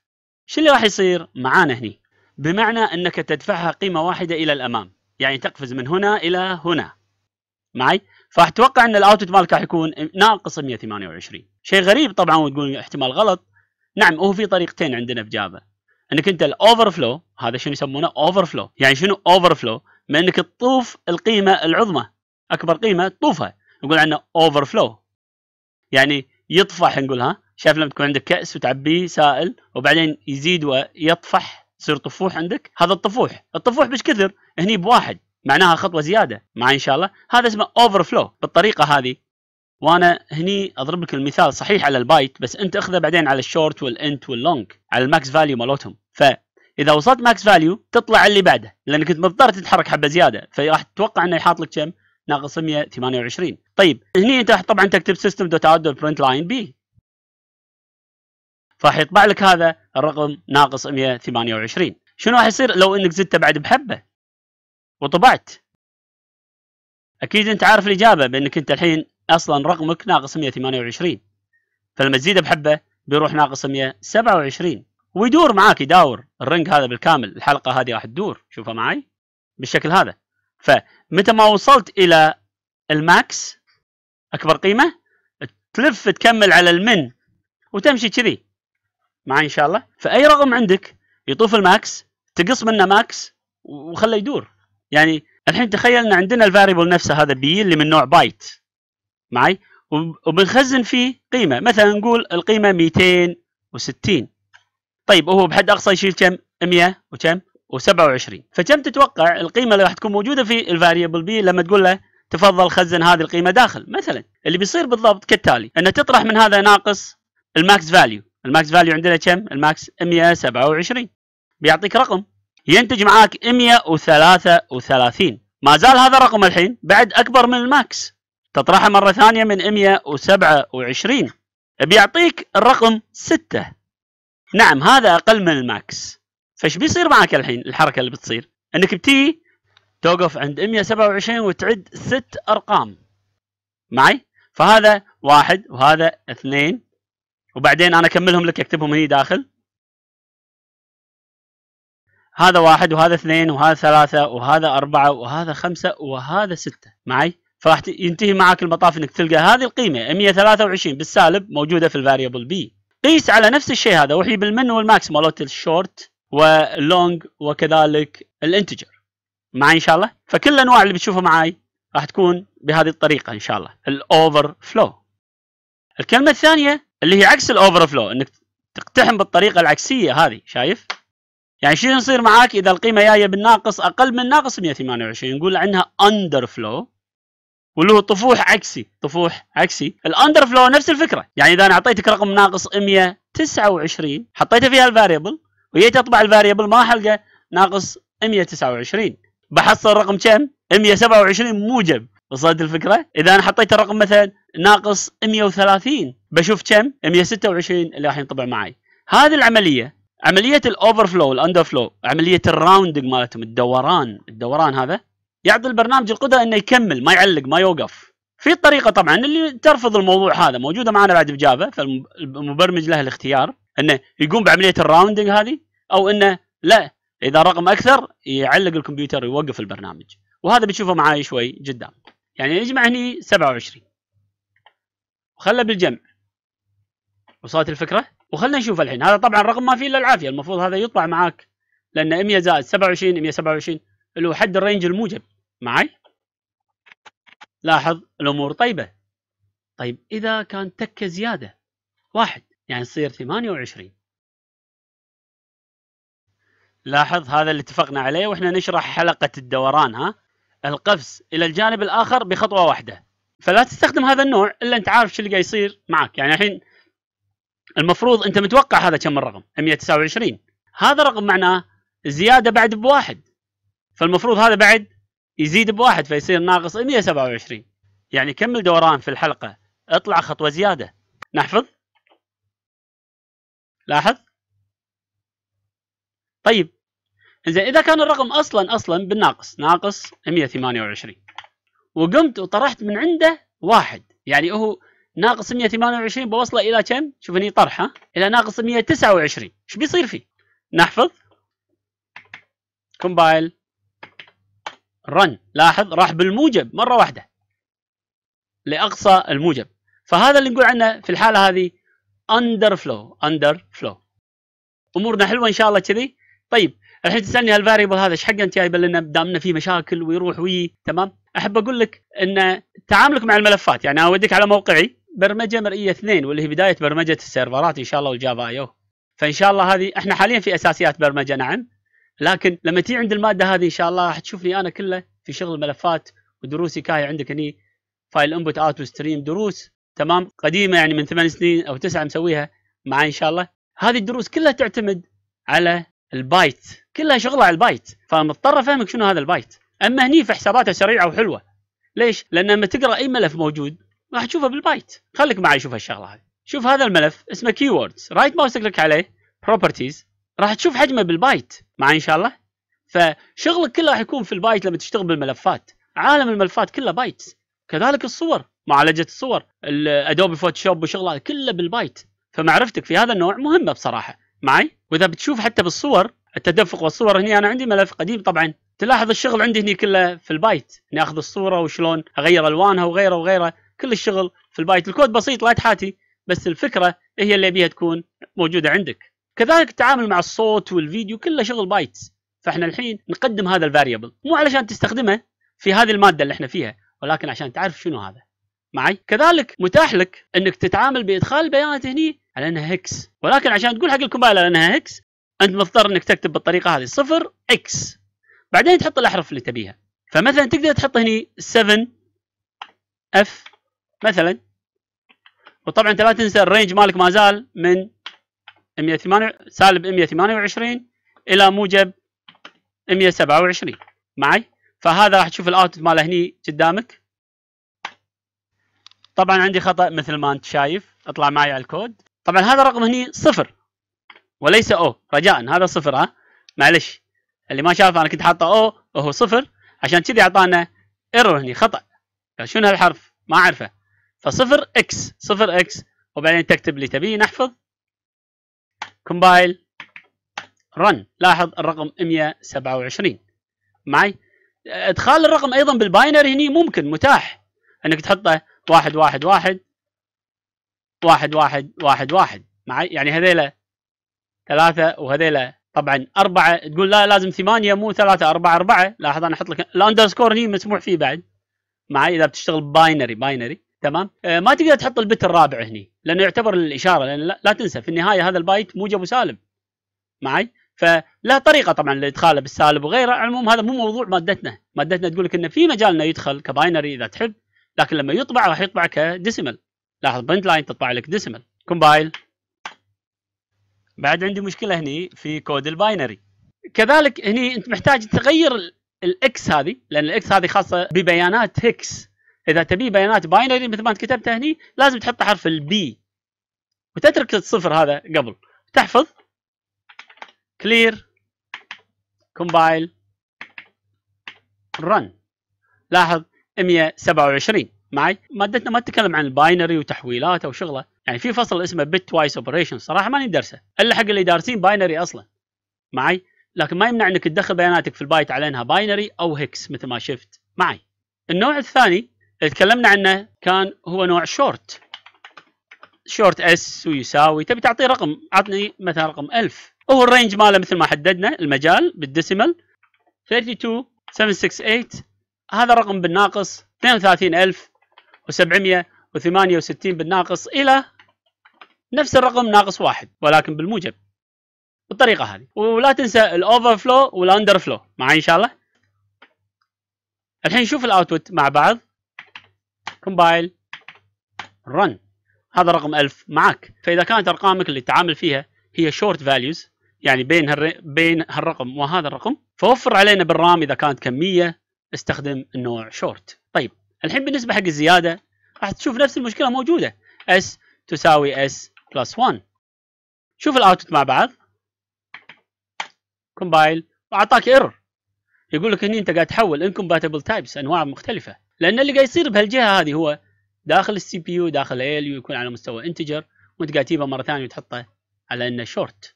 شو اللي راح يصير معانا هني بمعنى انك تدفعها قيمه واحده الى الامام يعني تقفز من هنا الى هنا معي فراح اتوقع ان الاوتبوت مالك راح يكون ناقص 128 شيء غريب طبعا وتقول احتمال غلط نعم هو في طريقتين عندنا في جافا انك انت الاوفر فلو هذا شنو يسمونه اوفر فلو يعني شنو اوفر فلو من انك تطوف القيمه العظمى اكبر قيمه طوفه نقول عنه اوفر فلو يعني يطفح نقول ها شايف لما تكون عندك كاس وتعبيه سائل وبعدين يزيد ويطفح يصير طفوح عندك هذا الطفوح الطفوح مش كثر هني بواحد معناها خطوه زياده مع ان شاء الله هذا اسمه اوفر فلو بالطريقه هذه وانا هني اضرب لك المثال صحيح على البايت بس انت اخذه بعدين على الشورت والانت واللونج على الماكس فاليو مالتهم فاذا وصلت ماكس فاليو تطلع اللي بعده لانك كنت مضطر تتحرك حبه زياده فراح تتوقع انه يحاط لك كم ناقص 128 طيب هني انت طبعا تكتب سيستم دوت اوت دوت برنت لاين بي فراح يطبع لك هذا الرقم ناقص 128 شنو راح يصير لو انك زدته بعد بحبه وطبعت اكيد انت عارف الاجابه بانك انت الحين اصلا رقمك ناقص 128 فلما تزيده بحبه بيروح ناقص 127 ويدور معاك يداور الرنج هذا بالكامل الحلقه هذه راح تدور شوفها معي بالشكل هذا فمتى ما وصلت الى الماكس اكبر قيمه تلف تكمل على المن وتمشي كذي معي ان شاء الله فاي رقم عندك يطوف الماكس تقص منه ماكس وخله يدور يعني الحين تخيل ان عندنا الفاريبل نفسه هذا بي اللي من نوع بايت معي وبنخزن فيه قيمه مثلا نقول القيمه 260 طيب وهو بحد اقصى يشيل كم 100 وكم و27 فكم تتوقع القيمه اللي راح تكون موجوده في الفاريبل بي لما تقول له تفضل خزن هذه القيمه داخل مثلا اللي بيصير بالضبط كالتالي ان تطرح من هذا ناقص الماكس فاليو الماكس فاليو عندنا كم الماكس 127 بيعطيك رقم ينتج معاك 133 ما زال هذا الرقم الحين بعد اكبر من الماكس تطرحه مره ثانيه من 127 بيعطيك الرقم 6 نعم هذا اقل من الماكس فايش بيصير معك الحين الحركه اللي بتصير انك بتي توقف عند 127 وتعد ست ارقام معي فهذا واحد وهذا اثنين وبعدين انا اكملهم لك اكتبهم هني داخل هذا واحد وهذا اثنين وهذا ثلاثة وهذا أربعة وهذا خمسة وهذا ستة معي فراح ينتهي معك المطاف انك تلقى هذه القيمة 123 بالسالب موجودة في الفاريبل بي قيس على نفس الشيء هذا وحي بالمن والماكس مالوت الشورت ولونج وكذلك الانتجر معي ان شاء الله فكل الانواع اللي بتشوفها معي راح تكون بهذه الطريقه ان شاء الله الاوفر فلو الكلمه الثانيه اللي هي عكس الاوفر فلو انك تقتحم بالطريقه العكسيه هذه شايف يعني شنو يصير معاك اذا القيمه جايه بالناقص اقل من ناقص 128 نقول عنها اندر فلو واللي هو طفوح عكسي طفوح عكسي الاندر فلو نفس الفكره يعني اذا انا اعطيتك رقم ناقص 129 حطيته فيها الفاريبل وهي تطبع الفاريبل ما حلقه ناقص 129 بحصل رقم كم 127 موجب وصلت الفكره اذا انا حطيت الرقم مثلا ناقص 130 بشوف كم 126 اللي راح ينطبع معي هذه العمليه عمليه الاوفر فلو الاندر فلو عمليه الراوندنج مالتهم الدوران الدوران هذا يعطي البرنامج القدره انه يكمل ما يعلق ما يوقف في طريقه طبعا اللي ترفض الموضوع هذا موجوده معنا بعد بجافا فالمبرمج له الاختيار انه يقوم بعمليه الراوندنج هذه او انه لا اذا رقم اكثر يعلق الكمبيوتر يوقف البرنامج وهذا بتشوفه معاي شوي قدام يعني نجمع هني 27 وخلى بالجمع وصلت الفكره وخلنا نشوف الحين هذا طبعا رقم ما فيه الا العافيه المفروض هذا يطلع معاك لان 100 زائد 27 127 اللي هو حد الرينج الموجب معي لاحظ الامور طيبه طيب اذا كان تكه زياده واحد يعني تصير 28 لاحظ هذا اللي اتفقنا عليه واحنا نشرح حلقة الدوران ها القفز الى الجانب الاخر بخطوة واحدة فلا تستخدم هذا النوع الا انت عارف شو اللي قاعد يصير معك يعني الحين المفروض انت متوقع هذا كم الرقم 129 هذا رقم معناه زيادة بعد بواحد فالمفروض هذا بعد يزيد بواحد فيصير ناقص 127 يعني كمل دوران في الحلقة اطلع خطوة زيادة نحفظ لاحظ طيب زين اذا كان الرقم اصلا اصلا بالناقص ناقص 128 وقمت وطرحت من عنده واحد يعني هو ناقص 128 بوصله الى كم؟ شوف هني طرحه الى ناقص 129 ايش بيصير فيه؟ نحفظ كومبايل رن لاحظ راح بالموجب مره واحده لاقصى الموجب فهذا اللي نقول عنه في الحاله هذه اندر فلو اندر فلو امورنا حلوه ان شاء الله كذي طيب الحين تسالني هالفاريبل هذا ايش حق انت جايبه لنا دامنا في مشاكل ويروح وي تمام احب اقول لك ان تعاملك مع الملفات يعني اوديك على موقعي برمجه مرئيه اثنين واللي هي بدايه برمجه السيرفرات ان شاء الله والجافا اي او فان شاء الله هذه احنا حاليا في اساسيات برمجه نعم لكن لما تيجي عند الماده هذه ان شاء الله راح تشوفني انا كله في شغل الملفات ودروسي كاي عندك هني فايل انبوت اوت وستريم دروس تمام قديمه يعني من ثمان سنين او تسعه مسويها معي ان شاء الله هذه الدروس كلها تعتمد على البايت كلها شغله على البايت فمضطر افهمك شنو هذا البايت اما هني فحساباتها سريعه وحلوه ليش؟ لان لما تقرا اي ملف موجود راح تشوفه بالبايت خليك معي شوف هالشغله هذه شوف هذا الملف اسمه كيوردز رايت ماوس كليك عليه بروبرتيز راح تشوف حجمه بالبايت معي ان شاء الله فشغلك كله راح يكون في البايت لما تشتغل بالملفات عالم الملفات كله بايتس كذلك الصور معالجه الصور الادوبي فوتوشوب وشغله كله بالبايت فمعرفتك في هذا النوع مهمه بصراحه معي واذا بتشوف حتى بالصور التدفق والصور هنا انا عندي ملف قديم طبعا تلاحظ الشغل عندي هنا كله في البايت اني اخذ الصوره وشلون اغير الوانها وغيره وغيره كل الشغل في البايت الكود بسيط لا تحاتي بس الفكره هي اللي ابيها تكون موجوده عندك كذلك التعامل مع الصوت والفيديو كله شغل بايت فاحنا الحين نقدم هذا الفاريبل مو علشان تستخدمه في هذه الماده اللي احنا فيها ولكن عشان تعرف شنو هذا معي كذلك متاح لك انك تتعامل بادخال البيانات هني على انها هكس ولكن عشان تقول حق الكومبايلر انها هكس انت مضطر انك تكتب بالطريقه هذه صفر اكس بعدين تحط الاحرف اللي تبيها فمثلا تقدر تحط هني 7 اف مثلا وطبعا انت لا تنسى الرينج مالك ما زال من 108 سالب 128 الى موجب 127 معي فهذا راح تشوف الاوتبوت ماله هني قدامك طبعا عندي خطا مثل ما انت شايف اطلع معي على الكود طبعا هذا الرقم هني صفر وليس او رجاء هذا صفر ها معلش اللي ما شاف انا كنت حاطه او وهو صفر عشان كذي اعطانا ايرور هني خطا قال شنو هالحرف ما اعرفه فصفر اكس صفر اكس وبعدين تكتب اللي تبيه نحفظ كومبايل رن لاحظ الرقم 127 معي ادخال الرقم ايضا بالباينري هني ممكن متاح انك تحطه واحد واحد واحد واحد واحد واحد واحد معي يعني هذيلا ثلاثة وهذيلا طبعا أربعة تقول لا لازم ثمانية مو ثلاثة أربعة أربعة لاحظ أنا أحط لك الأندرسكور هني مسموح فيه بعد معي إذا بتشتغل باينري باينري تمام آه ما تقدر تحط البت الرابع هني لأنه يعتبر الإشارة لأن لا, لا تنسى في النهاية هذا البايت موجب وسالب معي فلا طريقه طبعا لادخاله بالسالب وغيره على العموم هذا مو موضوع مادتنا مادتنا تقول لك انه في مجال انه يدخل كباينري اذا تحب لكن لما يطبع راح يطبع كديسيمال لاحظ بنت لاين تطبع لك ديسيمال كومبايل بعد عندي مشكله هني في كود الباينري كذلك هني انت محتاج تغير الاكس هذه لان الاكس هذه خاصه ببيانات هكس اذا تبي بيانات باينري مثل ما انت كتبتها هني لازم تحط حرف البي وتترك الصفر هذا قبل تحفظ كلير كومبايل رن لاحظ 127 معي مادتنا ما تتكلم عن الباينري وتحويلات او شغله يعني في فصل اسمه بت توايس اوبريشن صراحه ما ندرسه الا حق اللي دارسين باينري اصلا معي لكن ما يمنع انك تدخل بياناتك في البايت على انها باينري او هكس مثل ما شفت معي النوع الثاني اللي تكلمنا عنه كان هو نوع شورت شورت اس ويساوي تبي تعطيه رقم عطني مثلا رقم 1000 هو الرينج ماله مثل ما حددنا المجال بالديسيمال 32 768 هذا الرقم بالناقص 32768 بالناقص إلى نفس الرقم ناقص واحد ولكن بالموجب بالطريقة هذه ولا تنسى الأوفر فلو والأندر فلو معي إن شاء الله الحين نشوف الأوتبوت مع بعض كومبايل رن هذا رقم 1000 معك فإذا كانت أرقامك اللي تتعامل فيها هي شورت فاليوز يعني بين هالر... بين هالرقم وهذا الرقم فوفر علينا بالرام إذا كانت كمية استخدم النوع شورت طيب الحين بالنسبه حق الزياده راح تشوف نفس المشكله موجوده S تساوي S بلس 1 شوف الاوتبوت مع بعض كومبايل واعطاك ايرور يقول لك هني انت قاعد تحول incompatible types انواع مختلفه لان اللي قاعد يصير بهالجهه هذه هو داخل السي بي يو داخل ال يو يكون على مستوى انتجر وانت قاعد تجيبه مره ثانيه وتحطه على انه شورت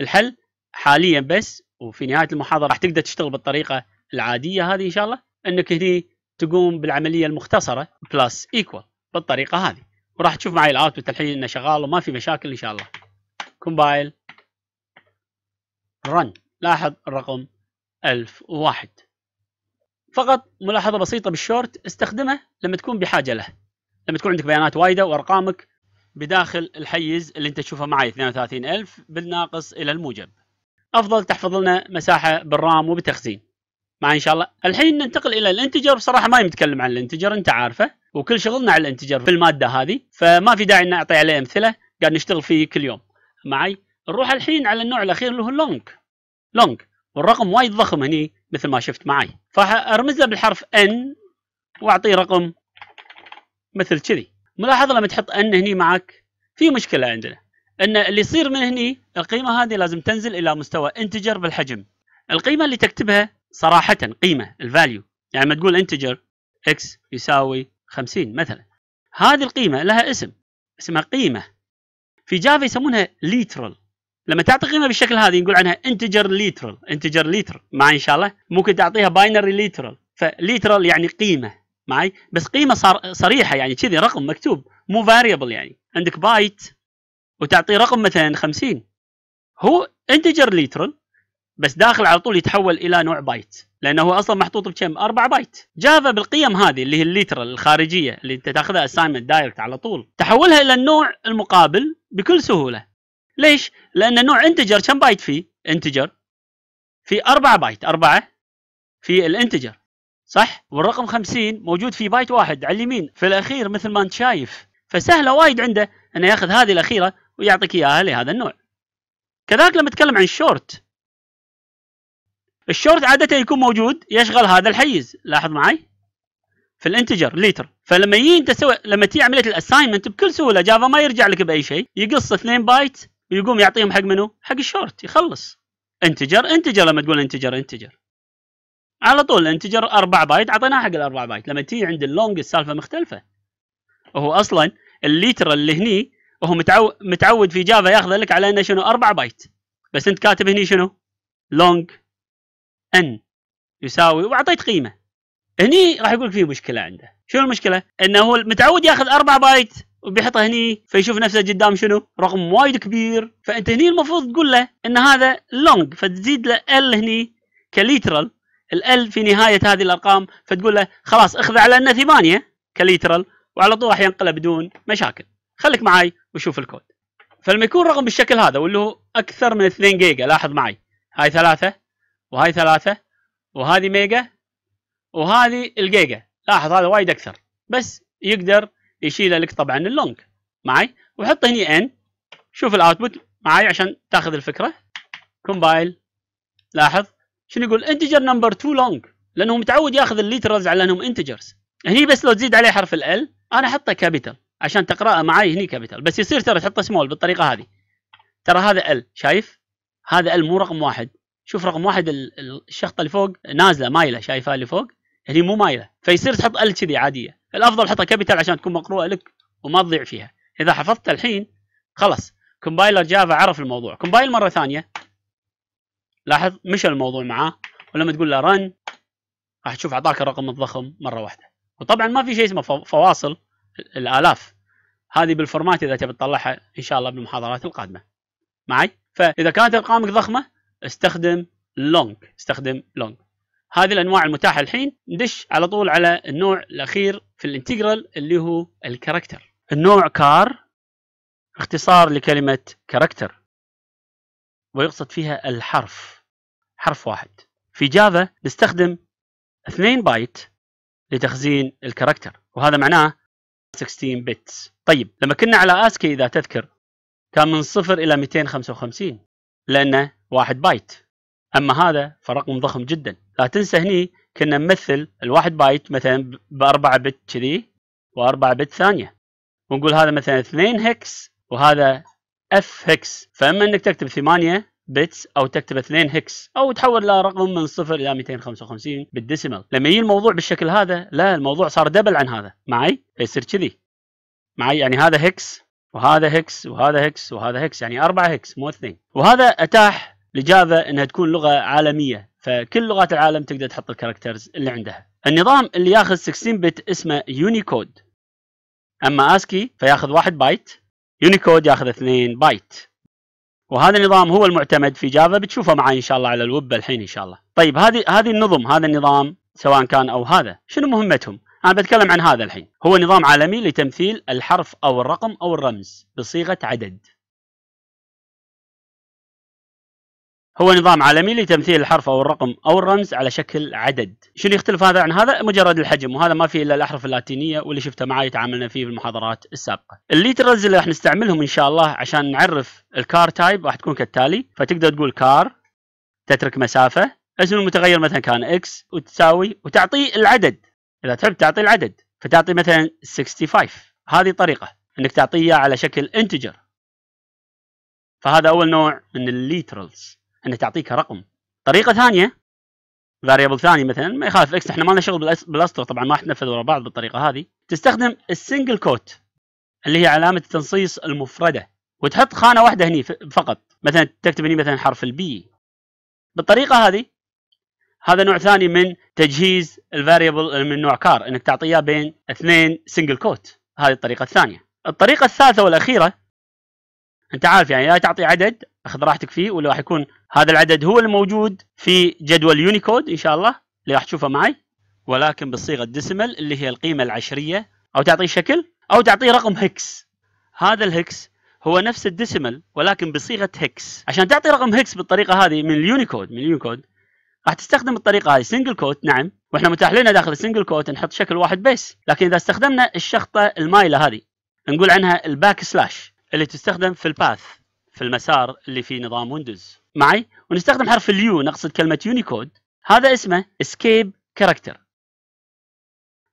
الحل حاليا بس وفي نهايه المحاضره راح تقدر تشتغل بالطريقه العاديه هذه ان شاء الله انك هني تقوم بالعمليه المختصره بلس ايكوال بالطريقه هذه وراح تشوف معي الاوتبوت الحين انه شغال وما في مشاكل ان شاء الله كومبايل رن لاحظ الرقم 1001 فقط ملاحظه بسيطه بالشورت استخدمه لما تكون بحاجه له لما تكون عندك بيانات وايده وارقامك بداخل الحيز اللي انت تشوفه معي 32000 بالناقص الى الموجب افضل تحفظ لنا مساحه بالرام وبالتخزين مع ان شاء الله الحين ننتقل الى الانتجر بصراحه ما يتكلم عن الانتجر انت عارفه وكل شغلنا على الانتجر في الماده هذه فما في داعي ان اعطي عليه امثله قاعد نشتغل فيه كل يوم معي نروح الحين على النوع الاخير اللي هو لونج لونج والرقم وايد ضخم هني مثل ما شفت معي فارمز له بالحرف ان واعطيه رقم مثل كذي ملاحظه لما تحط ان هني معك في مشكله عندنا ان اللي يصير من هني القيمه هذه لازم تنزل الى مستوى انتجر بالحجم القيمه اللي تكتبها صراحه قيمه الفاليو يعني لما تقول انتجر اكس يساوي 50 مثلا هذه القيمه لها اسم اسمها قيمه في جافا يسمونها ليترال لما تعطي قيمه بالشكل هذا نقول عنها انتجر ليترال انتجر ليترال معي ان شاء الله ممكن تعطيها باينري ليترال فليترال يعني قيمه معي بس قيمه صار صريحه يعني كذي رقم مكتوب مو فاريبل يعني عندك بايت وتعطيه رقم مثلا 50 هو انتجر ليترال بس داخل على طول يتحول الى نوع بايت لانه هو اصلا محطوط بكم 4 بايت جافا بالقيم هذه اللي هي الليترال الخارجيه اللي انت تاخذها اساينمنت دايركت على طول تحولها الى النوع المقابل بكل سهوله ليش لان النوع انتجر كم بايت فيه انتجر في 4 بايت 4 في الانتجر صح والرقم 50 موجود في بايت واحد على اليمين في الاخير مثل ما انت شايف فسهله وايد عنده انه ياخذ هذه الاخيره ويعطيك اياها لهذا النوع كذلك لما اتكلم عن شورت الشورت عاده يكون موجود يشغل هذا الحيز لاحظ معي في الانتجر ليتر فلما يجي انت سوي لما تجي عمليه الاساينمنت بكل سهوله جافا ما يرجع لك باي شيء يقص 2 بايت ويقوم يعطيهم حق منو؟ حق الشورت يخلص انتجر انتجر لما تقول انتجر انتجر على طول الانتجر 4 بايت اعطيناه حق الاربع بايت لما تيجي عند اللونج السالفه مختلفه وهو اصلا الليتر اللي هني وهو متعود متعود في جافا ياخذ لك على انه شنو 4 بايت بس انت كاتب هني شنو؟ لونج ان يساوي واعطيت قيمه هني راح يقول لك في مشكله عنده شنو المشكله انه هو متعود ياخذ 4 بايت وبيحطه هني فيشوف نفسه قدام شنو رقم وايد كبير فانت هني المفروض تقول له ان هذا لونج فتزيد له ال هني كليترال ال في نهايه هذه الارقام فتقول له خلاص اخذ على انه 8 كليترال وعلى طول راح ينقله بدون مشاكل خليك معي وشوف الكود فلما يكون رقم بالشكل هذا واللي هو اكثر من 2 جيجا لاحظ معي هاي ثلاثه وهاي ثلاثة وهذه ميجا وهذه الجيجا لاحظ هذا وايد أكثر بس يقدر يشيل لك طبعا اللونج معي وحط هني ان شوف الاوتبوت معي عشان تاخذ الفكرة كومبايل لاحظ شنو يقول انتجر نمبر 2 لونج لانه متعود ياخذ الليترز على انهم انتجرز هني بس لو تزيد عليه حرف ال انا احطه كابيتال عشان تقراه معي هني كابيتال بس يصير ترى تحطه سمول بالطريقه هذه ترى هذا ال شايف هذا ال مو رقم واحد شوف رقم واحد الشخطه اللي فوق نازله مايله شايفها اللي فوق هني مو مايله فيصير تحط ال كذي عاديه الافضل حطها كابيتال عشان تكون مقروءه لك وما تضيع فيها اذا حفظت الحين خلاص كومبايلر جافا عرف الموضوع كومبايل مره ثانيه لاحظ مشى الموضوع معاه ولما تقول له رن راح تشوف اعطاك الرقم الضخم مره واحده وطبعا ما في شيء اسمه فواصل الالاف هذه بالفورمات اذا تبي تطلعها ان شاء الله بالمحاضرات القادمه معي فاذا كانت ارقامك ضخمه استخدم long استخدم long هذه الانواع المتاحه الحين ندش على طول على النوع الاخير في الانتجرال اللي هو الكاركتر النوع كار اختصار لكلمه كاركتر ويقصد فيها الحرف حرف واحد في جافا نستخدم 2 بايت لتخزين الكاركتر وهذا معناه 16 بيتس طيب لما كنا على اسكي اذا تذكر كان من 0 الى 255 لانه 1 بايت اما هذا فرقم ضخم جدا لا تنسى هني كنا نمثل الواحد بايت مثلا باربعة بت كذي واربعة بت ثانية ونقول هذا مثلا 2 هكس وهذا اف هكس فاما انك تكتب 8 بتس او تكتب 2 هكس او تحول لرقم من صفر الى 255 بالديسيمال لما يجي الموضوع بالشكل هذا لا الموضوع صار دبل عن هذا معي فيصير كذي معي يعني هذا هكس وهذا هكس وهذا هكس وهذا هكس يعني أربعة هكس مو اثنين وهذا أتاح لجافا انها تكون لغه عالميه فكل لغات العالم تقدر تحط الكاركترز اللي عندها النظام اللي ياخذ 16 بت اسمه يونيكود اما اسكي فياخذ 1 بايت يونيكود ياخذ 2 بايت وهذا النظام هو المعتمد في جافا بتشوفه معي ان شاء الله على الويب الحين ان شاء الله طيب هذه هذه النظم هذا النظام سواء كان او هذا شنو مهمتهم انا بتكلم عن هذا الحين هو نظام عالمي لتمثيل الحرف او الرقم او الرمز بصيغه عدد هو نظام عالمي لتمثيل الحرف او الرقم او الرمز على شكل عدد شنو يختلف هذا عن هذا مجرد الحجم وهذا ما فيه الا الاحرف اللاتينيه واللي شفته معاي تعاملنا فيه في المحاضرات السابقه الليترز اللي راح نستعملهم ان شاء الله عشان نعرف الكار تايب راح تكون كالتالي فتقدر تقول كار تترك مسافه اسم المتغير مثلا كان اكس وتساوي وتعطيه العدد اذا تحب تعطي العدد فتعطي مثلا 65 هذه طريقه انك تعطيه على شكل انتجر فهذا اول نوع من الليترلز انها تعطيك رقم طريقه ثانيه فاريبل ثاني مثلا ما يخالف اكس احنا ما لنا شغل بالاسطر طبعا ما راح نفذوا ورا بعض بالطريقه هذه تستخدم السنجل كوت اللي هي علامه التنصيص المفرده وتحط خانه واحده هني فقط مثلا تكتب هني مثلا حرف البي بالطريقه هذه هذا نوع ثاني من تجهيز الفاريبل من نوع كار انك تعطيه بين اثنين سنجل كوت هذه الطريقه الثانيه الطريقه الثالثه والاخيره انت عارف يعني لا تعطي عدد اخذ راحتك فيه ولا راح يكون هذا العدد هو الموجود في جدول يونيكود ان شاء الله اللي راح تشوفه معي ولكن بالصيغه الديسمال اللي هي القيمه العشريه او تعطيه شكل او تعطيه رقم هكس هذا الهكس هو نفس الديسمال ولكن بصيغه هكس عشان تعطي رقم هكس بالطريقه هذه من اليونيكود من اليونيكود راح تستخدم الطريقه هذه سنجل كوت نعم واحنا متاح لنا داخل السنجل كوت نحط شكل واحد بس لكن اذا استخدمنا الشخطه المايله هذه نقول عنها الباك سلاش اللي تستخدم في الباث في المسار اللي في نظام ويندوز معي ونستخدم حرف اليو نقصد كلمة يونيكود هذا اسمه اسكيب كاركتر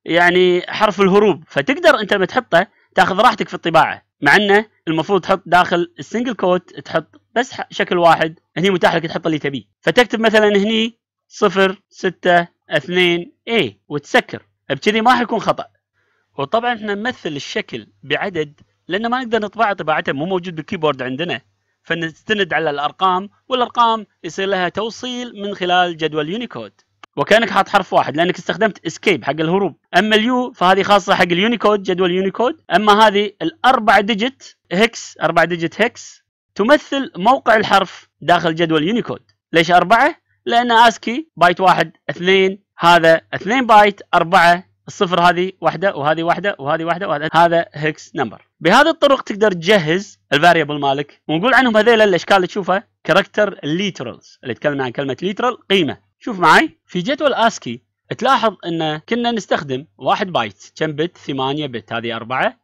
يعني حرف الهروب فتقدر انت لما تحطه تاخذ راحتك في الطباعه مع انه المفروض تحط داخل السنجل كوت تحط بس شكل واحد هني متاح لك تحط اللي تبيه فتكتب مثلا هني 0 6 2 اي وتسكر بكذي ما حيكون خطا وطبعا احنا نمثل الشكل بعدد لانه ما نقدر نطبعه طباعته مو موجود بالكيبورد عندنا فنستند على الارقام والارقام يصير لها توصيل من خلال جدول يونيكود وكانك حاط حرف واحد لانك استخدمت اسكيب حق الهروب اما اليو فهذه خاصه حق اليونيكود جدول يونيكود اما هذه الاربع ديجت هكس اربع ديجت هكس تمثل موقع الحرف داخل جدول يونيكود ليش أربعة؟ لأن آسكي بايت واحد اثنين هذا اثنين بايت أربعة الصفر هذه واحده وهذه واحده وهذه واحده وهذا هذا هيكس نمبر بهذه الطرق تقدر تجهز الفاريبل مالك ونقول عنهم هذيل الاشكال اللي تشوفها كاركتر ليترالز اللي تكلمنا عن كلمه ليترال قيمه شوف معي في جدول اسكي تلاحظ ان كنا نستخدم 1 بايت كم بت 8 بت هذه 4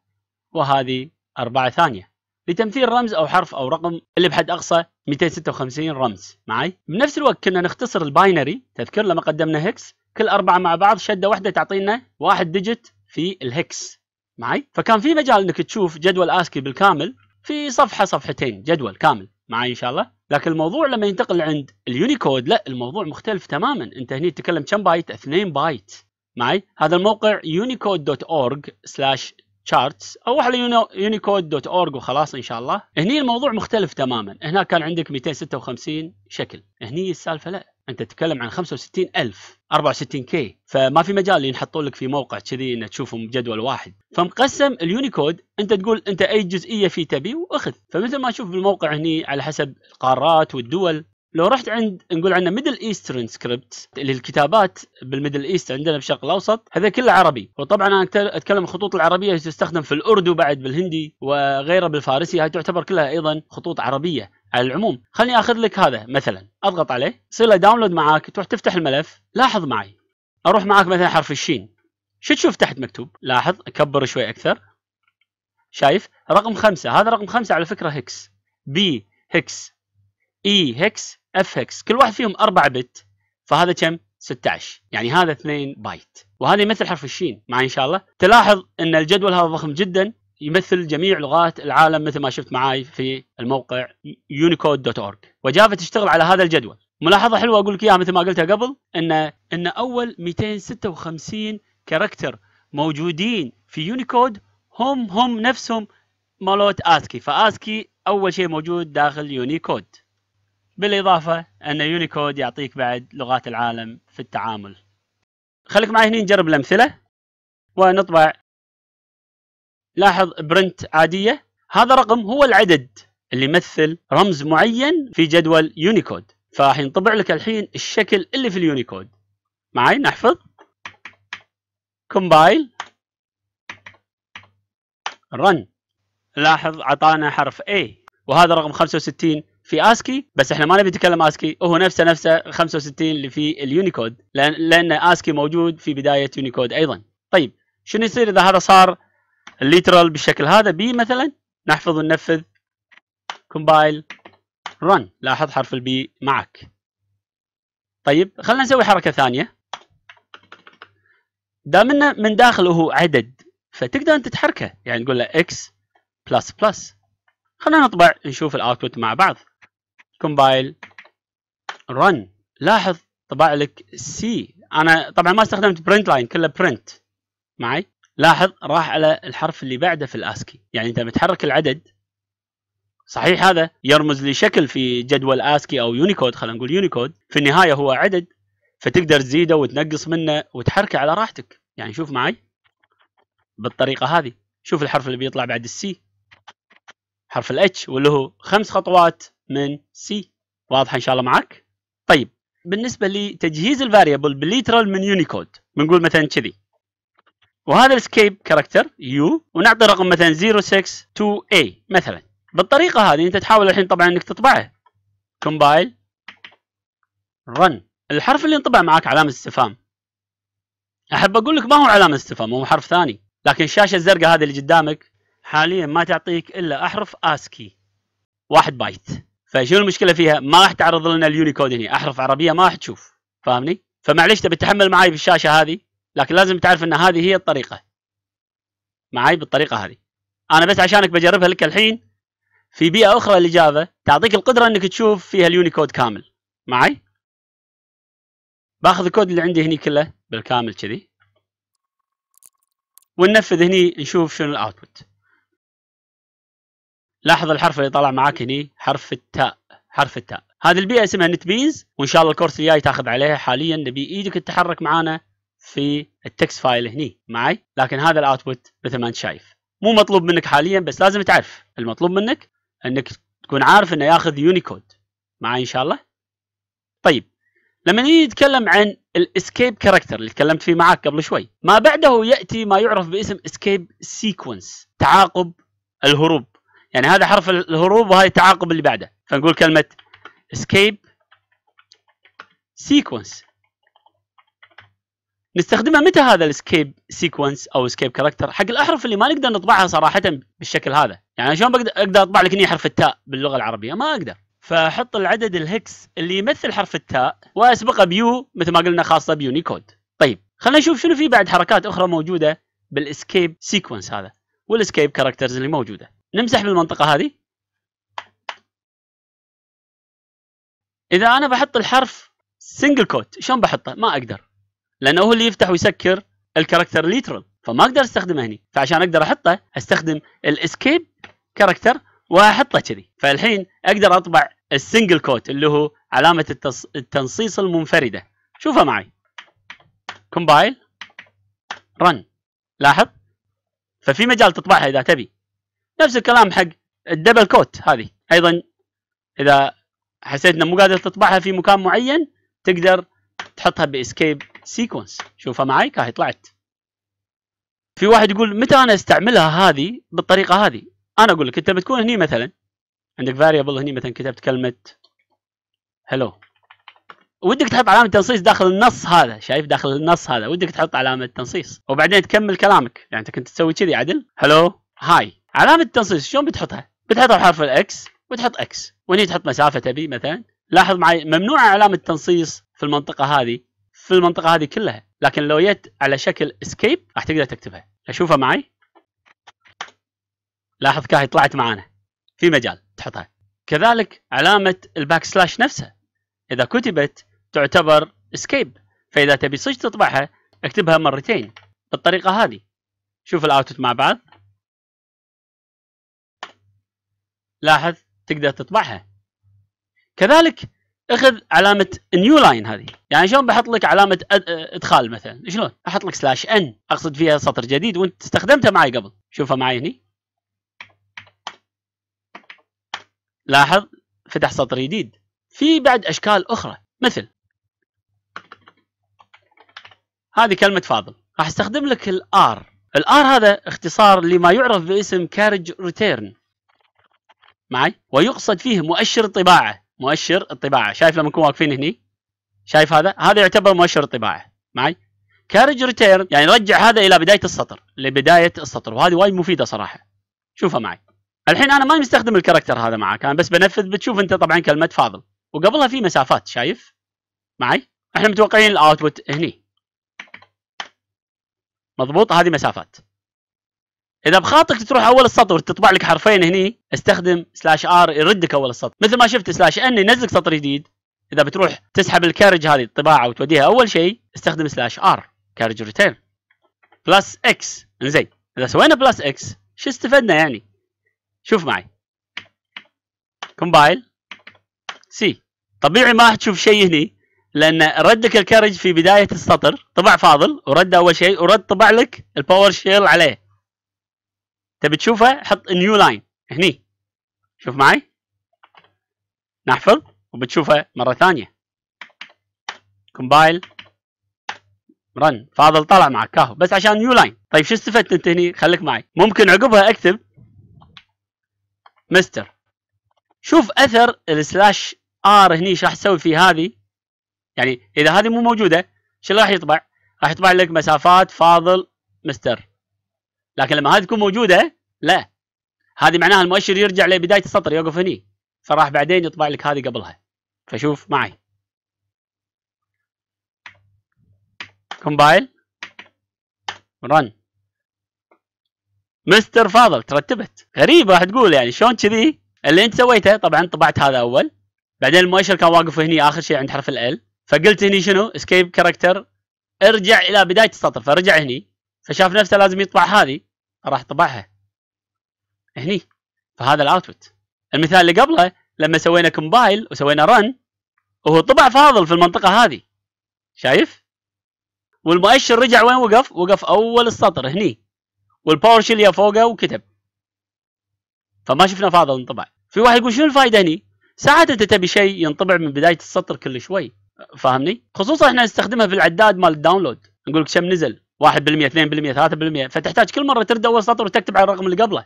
وهذه 4 ثانيه لتمثيل رمز او حرف او رقم اللي بحد اقصى 256 رمز معي بنفس الوقت كنا نختصر الباينري تذكر لما قدمنا هيكس كل أربعة مع بعض شدة واحدة تعطينا واحد ديجت في الهكس معي فكان في مجال انك تشوف جدول اسكي بالكامل في صفحه صفحتين جدول كامل معي ان شاء الله لكن الموضوع لما ينتقل عند اليونيكود لا الموضوع مختلف تماما انت هنا تتكلم كم بايت 2 بايت معي هذا الموقع unicode.org/charts او على unicode.org وخلاص ان شاء الله هني الموضوع مختلف تماما هنا كان عندك 256 شكل هني السالفه لا انت تتكلم عن 65000 64 كي فما في مجال ينحطون لك في موقع كذي ان تشوفهم جدول واحد فمقسم اليونيكود انت تقول انت اي جزئيه فيه تبي واخذ فمثل ما تشوف بالموقع هني على حسب القارات والدول لو رحت عند نقول عندنا ميدل ايسترن سكريبت اللي الكتابات بالميدل ايست عندنا بالشرق الاوسط هذا كله عربي وطبعا انا اتكلم الخطوط العربيه تستخدم في الاردو بعد بالهندي وغيره بالفارسي هاي تعتبر كلها ايضا خطوط عربيه على العموم خليني اخذ لك هذا مثلا اضغط عليه يصير له داونلود معاك تروح تفتح الملف لاحظ معي اروح معاك مثلا حرف الشين شو تشوف تحت مكتوب لاحظ اكبر شوي اكثر شايف رقم خمسة هذا رقم خمسة على فكرة هكس بي هكس اي هكس اف هكس كل واحد فيهم 4 بت فهذا كم 16 يعني هذا 2 بايت وهذه مثل حرف الشين مع ان شاء الله تلاحظ ان الجدول هذا ضخم جدا يمثل جميع لغات العالم مثل ما شفت معاي في الموقع unicode.org وجافا تشتغل على هذا الجدول ملاحظه حلوه اقول لك اياها مثل ما قلتها قبل ان ان اول 256 كاركتر موجودين في يونيكود هم هم نفسهم مالوت اسكي فاسكي اول شيء موجود داخل يونيكود بالاضافه ان يونيكود يعطيك بعد لغات العالم في التعامل خليك معي هنا نجرب الامثله ونطبع لاحظ برنت عادية هذا رقم هو العدد اللي يمثل رمز معين في جدول يونيكود فراح ينطبع لك الحين الشكل اللي في اليونيكود معي نحفظ كومبايل رن لاحظ عطانا حرف A وهذا رقم 65 في اسكي بس احنا ما نبي نتكلم اسكي هو نفسه نفسه 65 اللي في اليونيكود لان لان اسكي موجود في بدايه يونيكود ايضا طيب شنو يصير اذا هذا صار الليترال بالشكل هذا بي مثلا نحفظ وننفذ كومبايل رن لاحظ حرف البي معك طيب خلينا نسوي حركه ثانيه دام انه من داخله عدد فتقدر انت تحركه يعني تقول له اكس بلس بلس خلينا نطبع نشوف الاوتبوت مع بعض كومبايل رن لاحظ طبع لك سي انا طبعا ما استخدمت برنت لاين كله برنت معي لاحظ راح على الحرف اللي بعده في الاسكي يعني انت بتحرك العدد صحيح هذا يرمز لشكل في جدول اسكي او يونيكود خلينا نقول يونيكود في النهايه هو عدد فتقدر تزيده وتنقص منه وتحركه على راحتك يعني شوف معي بالطريقه هذه شوف الحرف اللي بيطلع بعد السي حرف الاتش واللي هو خمس خطوات من سي واضحه ان شاء الله معك طيب بالنسبه لتجهيز الفاريبل بالليترال من يونيكود بنقول مثلا كذي وهذا الاسكيب كاركتر يو ونعطي رقم مثلا 062A مثلا بالطريقه هذه انت تحاول الحين طبعا انك تطبعه كومبايل رن الحرف اللي انطبع معك علامه استفهام احب اقول لك ما هو علامه استفهام هو حرف ثاني لكن الشاشه الزرقاء هذه اللي قدامك حاليا ما تعطيك الا احرف اسكي واحد بايت فشنو المشكله فيها ما راح تعرض لنا اليونيكود هنا احرف عربيه ما راح تشوف فاهمني فمعليش تبي تتحمل معي بالشاشه هذه لكن لازم تعرف ان هذه هي الطريقه معي بالطريقه هذه انا بس عشانك بجربها لك الحين في بيئه اخرى لجافا تعطيك القدره انك تشوف فيها اليونيكود كامل معي باخذ الكود اللي عندي هني كله بالكامل كذي وننفذ هني نشوف شنو الاوتبوت لاحظ الحرف اللي طلع معاك هني حرف التاء حرف التاء هذه البيئه اسمها نت بيز وان شاء الله الكورس الجاي تاخذ عليها حاليا نبي ايدك تتحرك معانا في التكست فايل هني معي لكن هذا الاوتبوت مثل ما انت شايف مو مطلوب منك حاليا بس لازم تعرف المطلوب منك انك تكون عارف انه ياخذ يونيكود معي ان شاء الله طيب لما نيجي نتكلم عن الاسكيب كاركتر اللي تكلمت فيه معاك قبل شوي ما بعده ياتي ما يعرف باسم اسكيب سيكونس تعاقب الهروب يعني هذا حرف الهروب وهذا التعاقب اللي بعده فنقول كلمه اسكيب سيكونس نستخدمها متى هذا الاسكيب سيكونس او اسكيب كاركتر حق الاحرف اللي ما نقدر نطبعها صراحه بالشكل هذا يعني شلون بقدر اقدر اطبع لك هنا حرف التاء باللغه العربيه ما اقدر فحط العدد الهكس اللي يمثل حرف التاء واسبقه بيو مثل ما قلنا خاصه بيونيكود طيب خلينا نشوف شنو في بعد حركات اخرى موجوده بالاسكيب سيكونس هذا والاسكيب كاركترز اللي موجوده نمسح بالمنطقه هذه اذا انا بحط الحرف سنجل كوت شلون بحطه ما اقدر لانه هو اللي يفتح ويسكر الكاركتر ليترال فما اقدر استخدمه هني فعشان اقدر احطه استخدم الاسكيب كاركتر واحطه كذي فالحين اقدر اطبع السنجل كوت اللي هو علامه التص... التنصيص المنفرده شوفها معي كومبايل رن لاحظ ففي مجال تطبعها اذا تبي نفس الكلام حق الدبل كوت هذه ايضا اذا حسيت انه مو قادر تطبعها في مكان معين تقدر تحطها باسكيب سيكونس شوفها معي كاهي طلعت في واحد يقول متى انا استعملها هذه بالطريقه هذه انا اقول لك انت بتكون هني مثلا عندك فاريبل هني مثلا كتبت كلمه هلو ودك تحط علامه تنصيص داخل النص هذا شايف داخل النص هذا ودك تحط علامه تنصيص وبعدين تكمل كلامك يعني انت كنت تسوي كذي عدل هلو هاي علامه تنصيص شلون بتحطها بتحطها بحرف الاكس وتحط اكس وهني تحط مسافه تبي مثلا لاحظ معي ممنوع علامه تنصيص في المنطقه هذه في المنطقه هذه كلها لكن لو جيت على شكل اسكيب راح تقدر تكتبها اشوفها معي لاحظ كاهي طلعت معانا في مجال تحطها كذلك علامه الباك سلاش نفسها اذا كتبت تعتبر اسكيب فاذا تبي صج تطبعها اكتبها مرتين بالطريقه هذه شوف الاوتبوت مع بعض لاحظ تقدر تطبعها كذلك اخذ علامه نيو لاين هذه يعني شلون بحط لك علامه ادخال مثلا شلون احط لك سلاش ان اقصد فيها سطر جديد وانت استخدمته معي قبل شوفها معي هني لاحظ فتح سطر جديد في بعد اشكال اخرى مثل هذه كلمه فاضل راح استخدم لك الار الار هذا اختصار لما يعرف باسم كارج ريتيرن معي ويقصد فيه مؤشر طباعه مؤشر الطباعه شايف لما نكون واقفين هني شايف هذا هذا يعتبر مؤشر الطباعه معي كارج ريتيرن يعني رجع هذا الى بدايه السطر لبدايه السطر وهذه وايد مفيده صراحه شوفها معي الحين انا ما مستخدم الكاركتر هذا معك انا بس بنفذ بتشوف انت طبعا كلمه فاضل وقبلها في مسافات شايف معي احنا متوقعين الاوتبوت هني مضبوط هذه مسافات اذا بخاطرك تروح اول السطر تطبع لك حرفين هني استخدم سلاش ار يردك اول السطر مثل ما شفت سلاش ان ينزلك سطر جديد اذا بتروح تسحب الكارج هذه الطباعه وتوديها اول شيء استخدم سلاش ار كارج ريتيرن بلس اكس انزين اذا سوينا بلس اكس شو استفدنا يعني شوف معي كومبايل سي طبيعي ما راح تشوف شيء هني لان ردك الكارج في بدايه السطر طبع فاضل ورد اول شيء ورد طبع لك الباور شيل عليه تبي تشوفها حط نيو لاين هني شوف معي نحفظ وبتشوفها مره ثانيه كومبايل رن فاضل طلع معك كاهو بس عشان نيو لاين طيب شو استفدت انت هني خليك معي ممكن عقبها اكتب مستر شوف اثر السلاش ار هني ايش راح تسوي في هذه يعني اذا هذه مو موجوده شو راح يطبع راح يطبع لك مسافات فاضل مستر لكن لما هذه تكون موجوده لا هذه معناها المؤشر يرجع لبدايه السطر يوقف هني فراح بعدين يطبع لك هذه قبلها فشوف معي كومبايل رن مستر فاضل ترتبت غريب راح تقول يعني شلون كذي اللي انت سويته طبعا طبعت هذا اول بعدين المؤشر كان واقف هني اخر شيء عند حرف ال فقلت هني شنو اسكيب كاركتر ارجع الى بدايه السطر فرجع هني فشاف نفسه لازم يطبع هذه راح طبعها هني فهذا الاوتبوت المثال اللي قبله لما سوينا كومبايل وسوينا رن وهو طبع فاضل في المنطقه هذه شايف والمؤشر رجع وين وقف وقف اول السطر هني والباور شيل فوقه وكتب فما شفنا فاضل انطبع في واحد يقول شنو الفائده هني ساعات انت تبي شيء ينطبع من بدايه السطر كل شوي فاهمني خصوصا احنا نستخدمها في العداد مال الداونلود نقول لك كم نزل 1% 2% 3% فتحتاج كل مره ترد اول سطر وتكتب على الرقم اللي قبله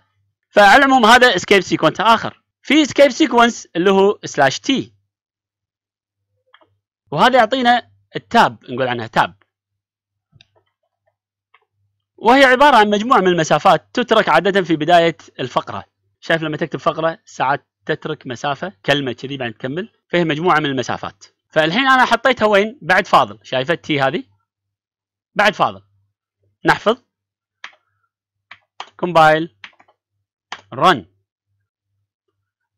فعلى العموم هذا اسكيب سيكونس اخر في اسكيب سيكونس اللي هو سلاش تي وهذا يعطينا التاب نقول عنها تاب وهي عبارة عن مجموعة من المسافات تترك عادة في بداية الفقرة شايف لما تكتب فقرة ساعات تترك مسافة كلمة كذي بعد تكمل فهي مجموعة من المسافات فالحين أنا حطيتها وين بعد فاضل شايفة تي هذه بعد فاضل نحفظ compile run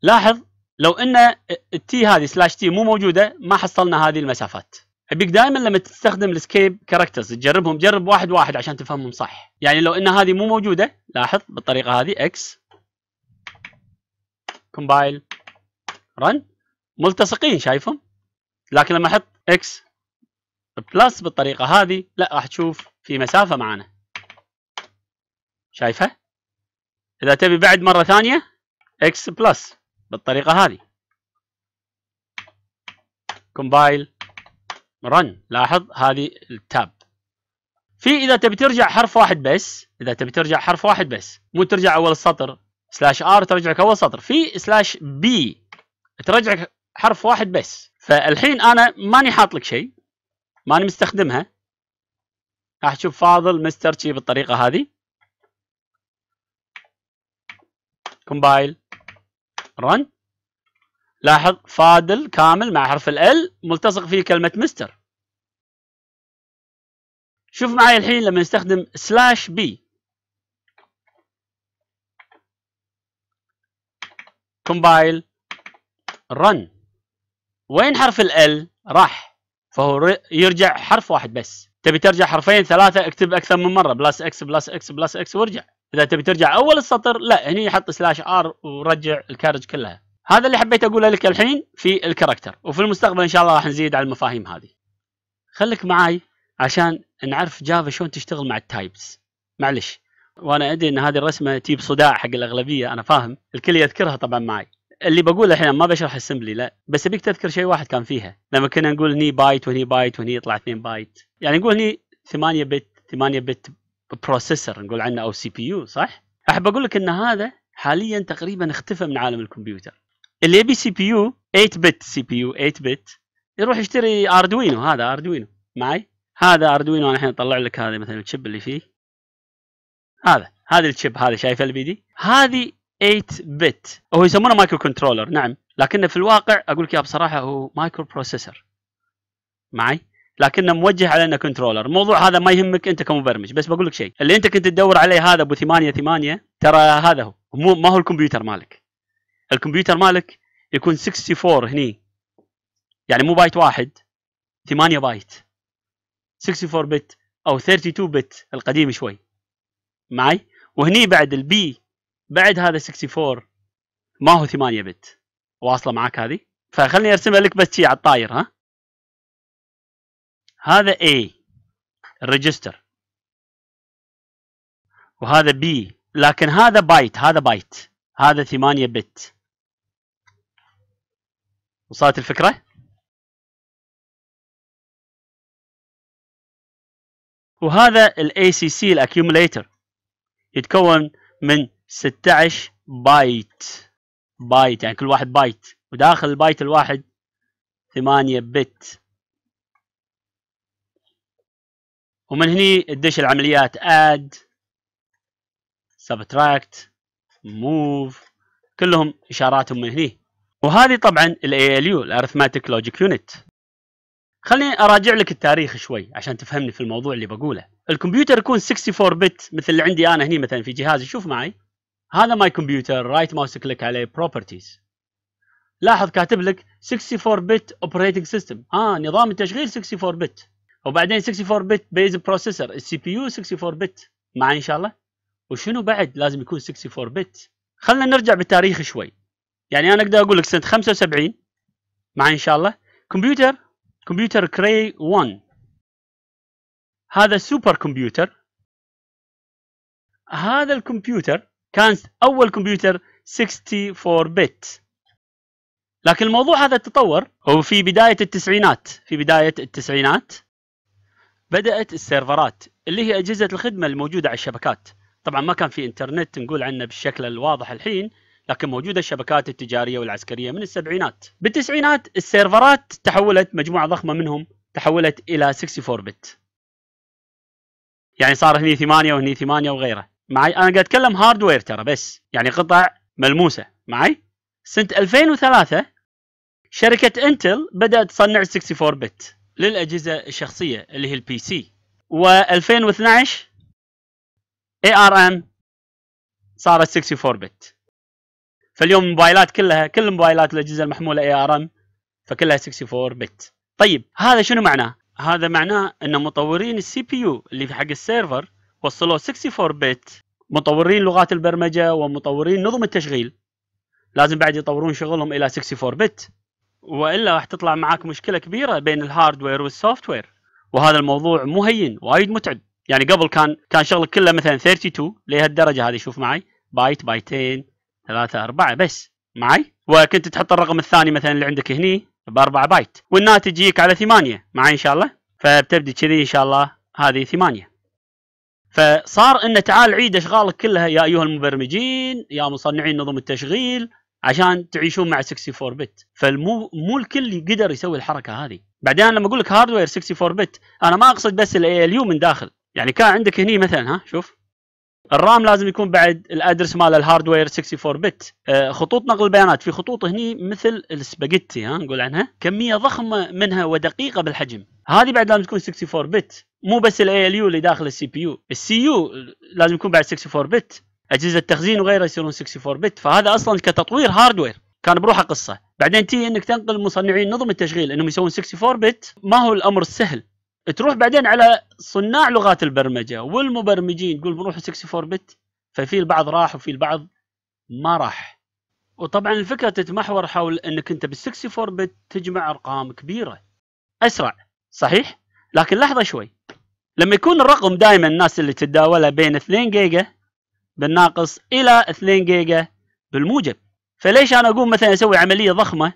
لاحظ لو ان التي هذه سلاش تي مو موجوده ما حصلنا هذه المسافات ابيك دائما لما تستخدم الاسكيب كاركترز تجربهم جرب واحد واحد عشان تفهمهم صح يعني لو ان هذه مو موجوده لاحظ بالطريقه هذه اكس كومبايل رن ملتصقين شايفهم لكن لما احط اكس بلس بالطريقه هذه لا راح تشوف في مسافه معانا شايفه اذا تبي بعد مره ثانيه اكس بلس بالطريقه هذه كومبايل رن لاحظ هذه التاب في اذا تبي ترجع حرف واحد بس اذا تبي ترجع حرف واحد بس مو ترجع اول السطر سلاش ار ترجعك اول سطر في سلاش بي ترجعك حرف واحد بس فالحين انا ماني حاط لك شيء ماني مستخدمها راح تشوف فاضل مستر شي بالطريقه هذه كومبايل رن لاحظ فاضل كامل مع حرف ال ملتصق فيه كلمه مستر شوف معي الحين لما نستخدم سلاش بي كومبايل رن وين حرف ال راح فهو يرجع حرف واحد بس تبي ترجع حرفين ثلاثه اكتب اكثر من مره بلس اكس بلس اكس بلس اكس وارجع اذا تبي ترجع اول السطر لا هني حط سلاش ار ورجع الكارج كلها هذا اللي حبيت اقوله لك الحين في الكاركتر وفي المستقبل ان شاء الله راح نزيد على المفاهيم هذه خليك معاي عشان نعرف جافا شلون تشتغل مع التايبس معلش وانا ادري ان هذه الرسمه تجيب صداع حق الاغلبيه انا فاهم الكل يذكرها طبعا معي اللي بقوله الحين ما بشرح السمبلي لا بس ابيك تذكر شيء واحد كان فيها لما كنا نقول هني بايت وهني بايت وهني يطلع 2 بايت يعني نقول هني 8 بت 8 بت بروسيسور نقول عنه او سي بي يو صح؟ احب اقول لك ان هذا حاليا تقريبا اختفى من عالم الكمبيوتر اللي يبي سي بي يو 8 بت سي بي يو 8 بت يروح يشتري اردوينو هذا اردوينو معي هذا اردوينو انا الحين اطلع لك هذا مثلا الشيب اللي فيه هذا هذه الشيب هذا شايفه البي دي هذه 8 بت هو يسمونه مايكرو كنترولر نعم لكنه في الواقع اقول لك بصراحه هو مايكرو بروسيسور معي لكنه موجه على انه كنترولر الموضوع هذا ما يهمك انت كمبرمج بس بقول لك شيء اللي انت كنت تدور عليه هذا ابو 8 8 ترى هذا هو مو ما هو الكمبيوتر مالك الكمبيوتر مالك يكون 64 هني يعني مو بايت واحد 8 بايت 64 بت او 32 بت القديم شوي معي وهني بعد البي بعد هذا 64 ما هو 8 بت واصله معك هذه فخلني ارسمها لك بس شي على الطاير ها هذا A الريجستر وهذا B لكن هذا بايت هذا بايت هذا 8 بت وصلت الفكره وهذا الـ ACC الاكيوميليتر يتكون من 16 بايت بايت يعني كل واحد بايت وداخل البايت الواحد 8 بت ومن هني تدش العمليات اد سبتراكت موف كلهم اشاراتهم من هني وهذه طبعا ال ALU الارثماتيك لوجيك يونت خليني اراجع لك التاريخ شوي عشان تفهمني في الموضوع اللي بقوله الكمبيوتر يكون 64 بت مثل اللي عندي انا هني مثلا في جهازي شوف معي هذا ماي كمبيوتر رايت ماوس كليك عليه بروبرتيز لاحظ كاتب لك 64 بت اوبريتنج سيستم اه نظام التشغيل 64 بت وبعدين 64 بت بيز بروسيسور السي بي يو 64 بت مع ان شاء الله وشنو بعد لازم يكون 64 بت خلينا نرجع بالتاريخ شوي يعني انا اقدر اقول لك سنه 75 مع ان شاء الله كمبيوتر كمبيوتر كري 1 هذا سوبر كمبيوتر هذا الكمبيوتر كان أول كمبيوتر 64 بت لكن الموضوع هذا تطور وفي بداية التسعينات في بداية التسعينات بدأت السيرفرات اللي هي أجهزة الخدمة الموجودة على الشبكات طبعا ما كان في انترنت نقول عنه بالشكل الواضح الحين لكن موجودة الشبكات التجارية والعسكرية من السبعينات بالتسعينات السيرفرات تحولت مجموعة ضخمة منهم تحولت إلى 64 بت يعني صار هني ثمانية وهني ثمانية وغيره معي انا قاعد اتكلم هاردوير ترى بس يعني قطع ملموسه معي سنه 2003 شركه انتل بدات تصنع 64 بت للاجهزه الشخصيه اللي هي البي سي و2012 اي ار ام صارت 64 بت فاليوم الموبايلات كلها كل الموبايلات الاجهزه المحموله اي ار ام فكلها 64 بت طيب هذا شنو معناه هذا معناه ان مطورين السي بي يو اللي في حق السيرفر وصلوا 64 بت مطورين لغات البرمجه ومطورين نظم التشغيل لازم بعد يطورون شغلهم الى 64 بت والا راح تطلع معاك مشكله كبيره بين الهاردوير والسوفتوير وهذا الموضوع مو هين وايد متعب يعني قبل كان كان شغلك كله مثلا 32 لهالدرجه هذه شوف معي بايت بايتين ثلاثة أربعة بس معي وكنت تحط الرقم الثاني مثلا اللي عندك هني بأربعة بايت والناتج يجيك على ثمانية معي إن شاء الله فبتبدي كذي إن شاء الله هذه ثمانية فصار انه تعال عيد اشغالك كلها يا ايها المبرمجين يا مصنعين نظم التشغيل عشان تعيشون مع 64 بت فالمو مو الكل يقدر يسوي الحركه هذه بعدين لما اقول لك هاردوير 64 بت انا ما اقصد بس الاي ال يو من داخل يعني كان عندك هني مثلا ها شوف الرام لازم يكون بعد الادرس مال الهاردوير 64 بت آه، خطوط نقل البيانات في خطوط هني مثل السباجيتي ها نقول عنها كميه ضخمه منها ودقيقه بالحجم هذه بعد لازم تكون 64 بت مو بس الاي ال يو اللي داخل السي بي يو السي يو لازم يكون بعد 64 بت اجهزه التخزين وغيرها يصيرون 64 بت فهذا اصلا كتطوير هاردوير كان بروحه قصه بعدين تي انك تنقل مصنعين نظم التشغيل انهم يسوون 64 بت ما هو الامر السهل تروح بعدين على صناع لغات البرمجه والمبرمجين تقول بنروح 64 بت ففي البعض راح وفي البعض ما راح وطبعا الفكره تتمحور حول انك انت بال 64 بت تجمع ارقام كبيره اسرع صحيح لكن لحظه شوي لما يكون الرقم دائما الناس اللي تتداوله بين 2 جيجا بالناقص الى 2 جيجا بالموجب فليش انا اقوم مثلا اسوي عمليه ضخمه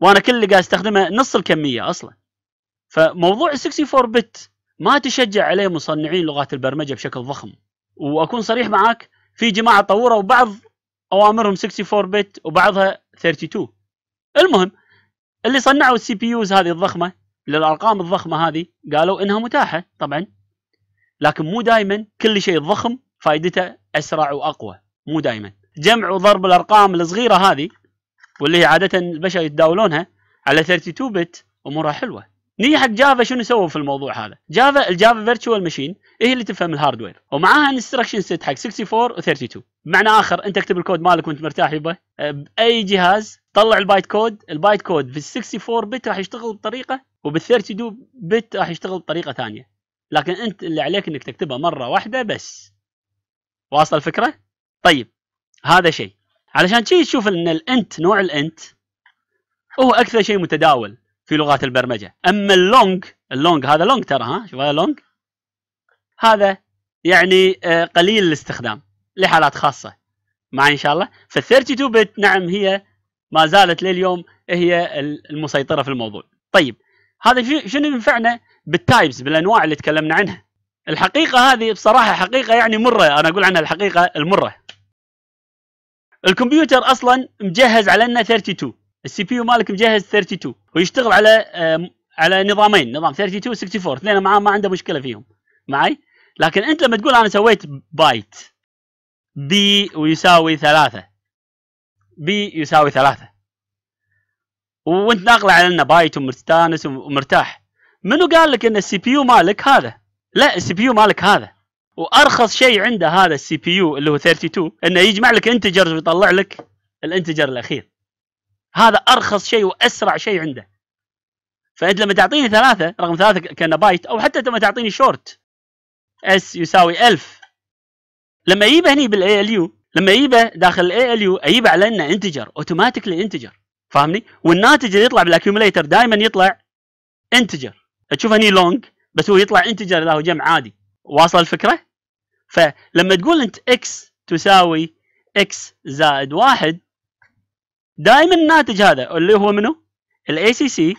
وانا كل اللي قاعد استخدمه نص الكميه اصلا فموضوع ال 64 بت ما تشجع عليه مصنعين لغات البرمجه بشكل ضخم واكون صريح معاك في جماعه طوروا بعض اوامرهم 64 بت وبعضها 32 المهم اللي صنعوا السي بي يوز هذه الضخمه للارقام الضخمه هذه قالوا انها متاحه طبعا لكن مو دائما كل شيء ضخم فائدته اسرع واقوى مو دائما جمع وضرب الارقام الصغيره هذه واللي هي عاده البشر يتداولونها على 32 بت امورها حلوه نيجي حق جافا شنو سووا في الموضوع هذا؟ جافا الجافا فيرتشوال ماشين هي اللي تفهم الهاردوير ومعاها انستركشن سيت حق 64 و32 بمعنى اخر انت اكتب الكود مالك وانت مرتاح يبا أه، باي جهاز طلع البايت كود البايت كود في ال 64 بت راح يشتغل بطريقه وبال 32 بت راح يشتغل بطريقه ثانيه لكن انت اللي عليك انك تكتبها مره واحده بس واصل الفكره؟ طيب هذا شيء علشان تشوف ان الانت نوع الانت هو اكثر شيء متداول في لغات البرمجه اما اللونج اللونج هذا لونج ترى ها شوف هذا لونج هذا يعني آه، قليل الاستخدام لحالات خاصه معي ان شاء الله فال 32 بت نعم هي ما زالت لليوم هي المسيطره في الموضوع طيب هذا شنو ينفعنا بالتايبس بالانواع اللي تكلمنا عنها الحقيقه هذه بصراحه حقيقه يعني مره انا اقول عنها الحقيقه المره الكمبيوتر اصلا مجهز على انه 32 السي بي يو مالك مجهز 32 ويشتغل على على نظامين نظام 32 و 64 اثنين معاه ما عنده مشكله فيهم معي لكن انت لما تقول انا سويت بايت بي ويساوي ثلاثة بي يساوي ثلاثة وانت ناقله على انه بايت ومستانس ومرتاح منو قال لك ان السي بي يو مالك هذا لا السي بي يو مالك هذا وارخص شيء عنده هذا السي بي يو اللي هو 32 انه يجمع لك انتجرز ويطلع لك الانتجر الاخير هذا ارخص شيء واسرع شيء عنده فانت لما تعطيني ثلاثه رقم ثلاثه كان بايت او حتى لما تعطيني شورت اس يساوي 1000 لما يجيبه هني بالاي ال يو لما يجيبه داخل الاي ال يو اجيبه على انه انتجر اوتوماتيكلي انتجر فاهمني؟ والناتج اللي يطلع بالاكيوميليتر دائما يطلع انتجر تشوف هني لونج بس هو يطلع انتجر اذا هو جمع عادي واصل الفكره؟ فلما تقول انت اكس تساوي اكس زائد واحد دائما الناتج هذا اللي هو منو؟ الاي سي سي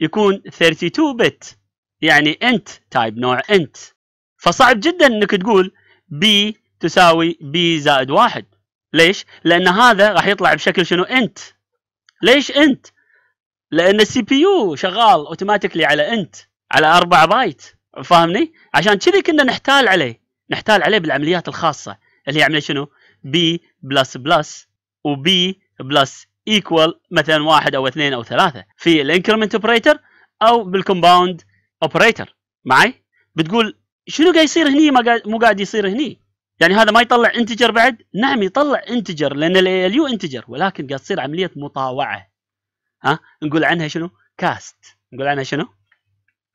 يكون 32 بت يعني انت تايب نوع انت فصعب جدا انك تقول بي تساوي بي زائد واحد ليش؟ لان هذا راح يطلع بشكل شنو انت ليش انت؟ لان السي بي يو شغال اوتوماتيكلي على انت على 4 بايت فاهمني؟ عشان كذي كنا نحتال عليه نحتال عليه بالعمليات الخاصه اللي هي عمليه شنو؟ بي بلس بلس وبي بلس ايكوال مثلا واحد او اثنين او ثلاثه في الانكرمنت اوبريتر او بالكومباوند اوبريتر معي بتقول شنو قاعد يصير هني مو قاعد يصير هني يعني هذا ما يطلع انتجر بعد نعم يطلع انتجر لان اليو انتجر ولكن قاعد تصير عمليه مطاوعه ها نقول عنها شنو كاست نقول عنها شنو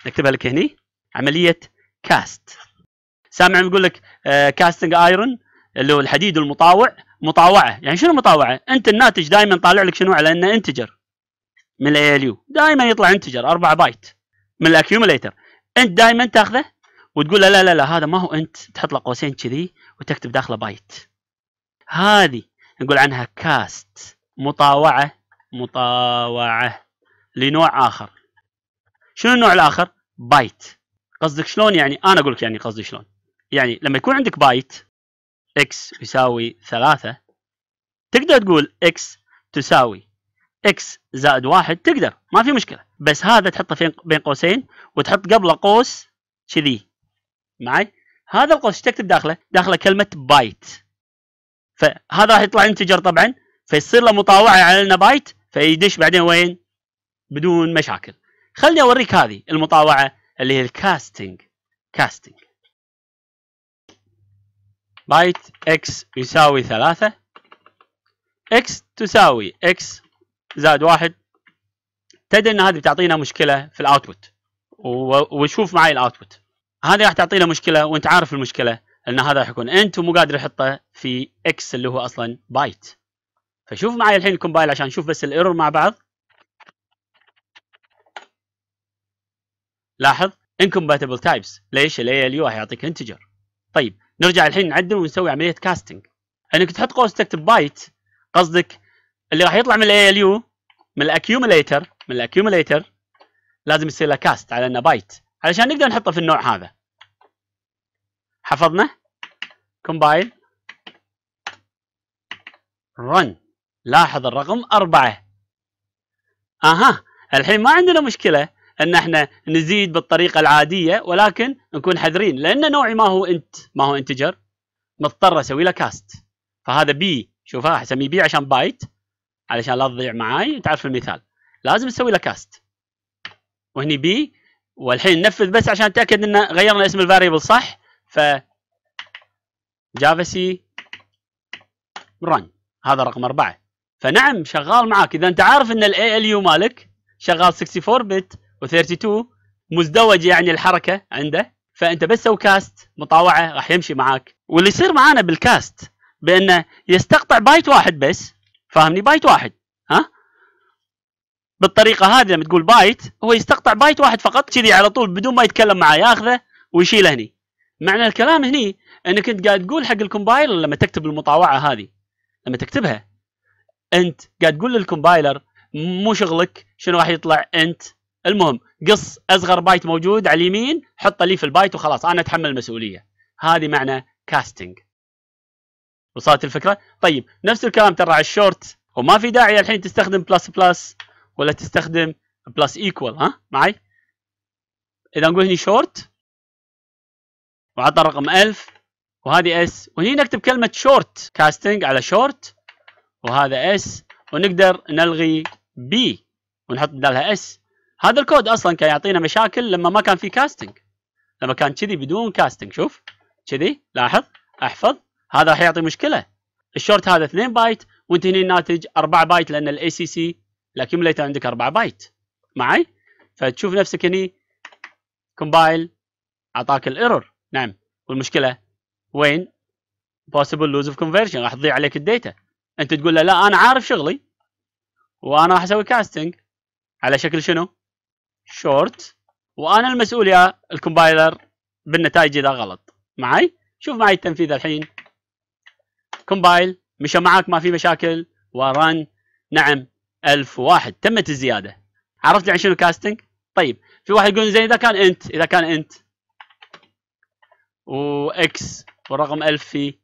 نكتبها لك هني عمليه كاست سامع يقول لك كاستنج آه، ايرون اللي هو الحديد المطاوع مطاوعه يعني شنو مطاوعه انت الناتج دائما طالع لك شنو على انه انتجر من الايليو دائما يطلع انتجر 4 بايت من الاكيوميليتر انت دائما تاخذه وتقول له لا لا لا هذا ما هو انت تحط له قوسين كذي وتكتب داخله بايت هذه نقول عنها كاست مطاوعه مطاوعه لنوع اخر شنو النوع الاخر بايت قصدك شلون يعني انا اقول لك يعني قصدي شلون يعني لما يكون عندك بايت x يساوي 3 تقدر تقول x تساوي x زائد 1 تقدر ما في مشكلة بس هذا تحطه بين قوسين وتحط قبله قوس كذي معي هذا القوس تكتب داخله داخله كلمة بايت فهذا راح يطلع انتجر طبعا فيصير له مطاوعة على انه بايت فيدش بعدين وين بدون مشاكل خلني اوريك هذه المطاوعة اللي هي الكاستنج كاستنج بايت اكس يساوي ثلاثة اكس تساوي اكس زائد واحد تدري ان هذه بتعطينا مشكلة في الاوتبوت وشوف معي الاوتبوت هذه راح تعطينا مشكلة وانت عارف المشكلة ان هذا راح يكون انت ومو قادر يحطه في اكس اللي هو اصلا بايت فشوف معي الحين الكومبايل عشان نشوف بس الايرور مع بعض لاحظ incompatible types ليش؟ ال ALU راح يعطيك انتجر طيب نرجع الحين نعدل ونسوي عمليه كاستنج انك تحط قوس تكتب بايت قصدك اللي راح يطلع من الاي ال يو من الاكيوميليتر من الاكيوميليتر لازم يصير له كاست على انه بايت علشان نقدر نحطه في النوع هذا حفظنا كومبايل رن لاحظ الرقم أربعة أها الحين ما عندنا مشكلة ان احنا نزيد بالطريقه العاديه ولكن نكون حذرين لان نوعي ما هو انت ما هو انتجر مضطر اسوي له كاست فهذا بي شوفها اسميه بي عشان بايت علشان لا تضيع معاي تعرف المثال لازم نسوي له كاست وهني بي والحين ننفذ بس عشان نتاكد ان غيرنا اسم الفاريبل صح ف جافا سي رن هذا رقم اربعه فنعم شغال معاك اذا انت عارف ان الاي ال يو مالك شغال 64 بت و32 مزدوج يعني الحركه عنده فانت بس سو كاست مطاوعه راح يمشي معاك واللي يصير معانا بالكاست بانه يستقطع بايت واحد بس فاهمني بايت واحد ها بالطريقه هذه لما تقول بايت هو يستقطع بايت واحد فقط كذي على طول بدون ما يتكلم معاه ياخذه ويشيله هني معنى الكلام هني انك انت قاعد تقول حق الكومبايلر لما تكتب المطاوعه هذه لما تكتبها انت قاعد تقول للكومبايلر مو شغلك شنو راح يطلع انت المهم قص اصغر بايت موجود على اليمين حطه لي في البايت وخلاص انا اتحمل المسؤوليه هذه معنى كاستنج وصلت الفكره طيب نفس الكلام ترى على الشورت وما في داعي الحين تستخدم بلس بلس ولا تستخدم بلس ايكوال ها معي اذا نقول هني شورت وعطى الرقم 1000 وهذه اس وهني نكتب كلمه شورت كاستنج على شورت وهذا اس ونقدر نلغي بي ونحط بدالها اس هذا الكود اصلا كان يعطينا مشاكل لما ما كان في كاستنج لما كان كذي بدون كاستنج شوف كذي لاحظ احفظ هذا راح يعطي مشكله الشورت هذا 2 بايت وانت هنا الناتج 4 بايت لان الاي سي سي الاكيوميليتر عندك 4 بايت معي فتشوف نفسك هني كومبايل اعطاك الايرور نعم والمشكله وين possible لوز اوف conversion راح تضيع عليك الداتا انت تقول له لا انا عارف شغلي وانا راح اسوي كاستنج على شكل شنو شورت وانا المسؤول يا الكومبايلر بالنتائج اذا غلط معي شوف معي التنفيذ الحين كومبايل مشى معك ما في مشاكل ورن نعم واحد تمت الزياده عرفت يعني شنو كاستنج طيب في واحد يقول زين اذا كان انت اذا كان انت واكس والرقم 1000 فيه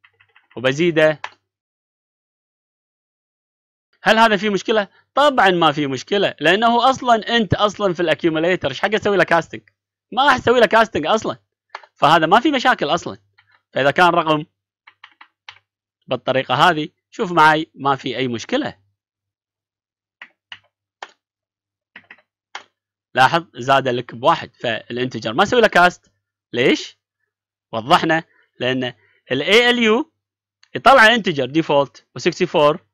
وبزيده هل هذا في مشكله؟ طبعا ما في مشكله لانه اصلا انت اصلا في الاكيوميليتر ايش حق اسوي له كاستنج؟ ما راح اسوي له كاستنج اصلا فهذا ما في مشاكل اصلا فاذا كان رقم بالطريقه هذه شوف معي ما في اي مشكله لاحظ زاد لك بواحد فالانتجر ما سوي له كاست ليش؟ وضحنا لان الاي ال يو يطلع انتجر ديفولت و64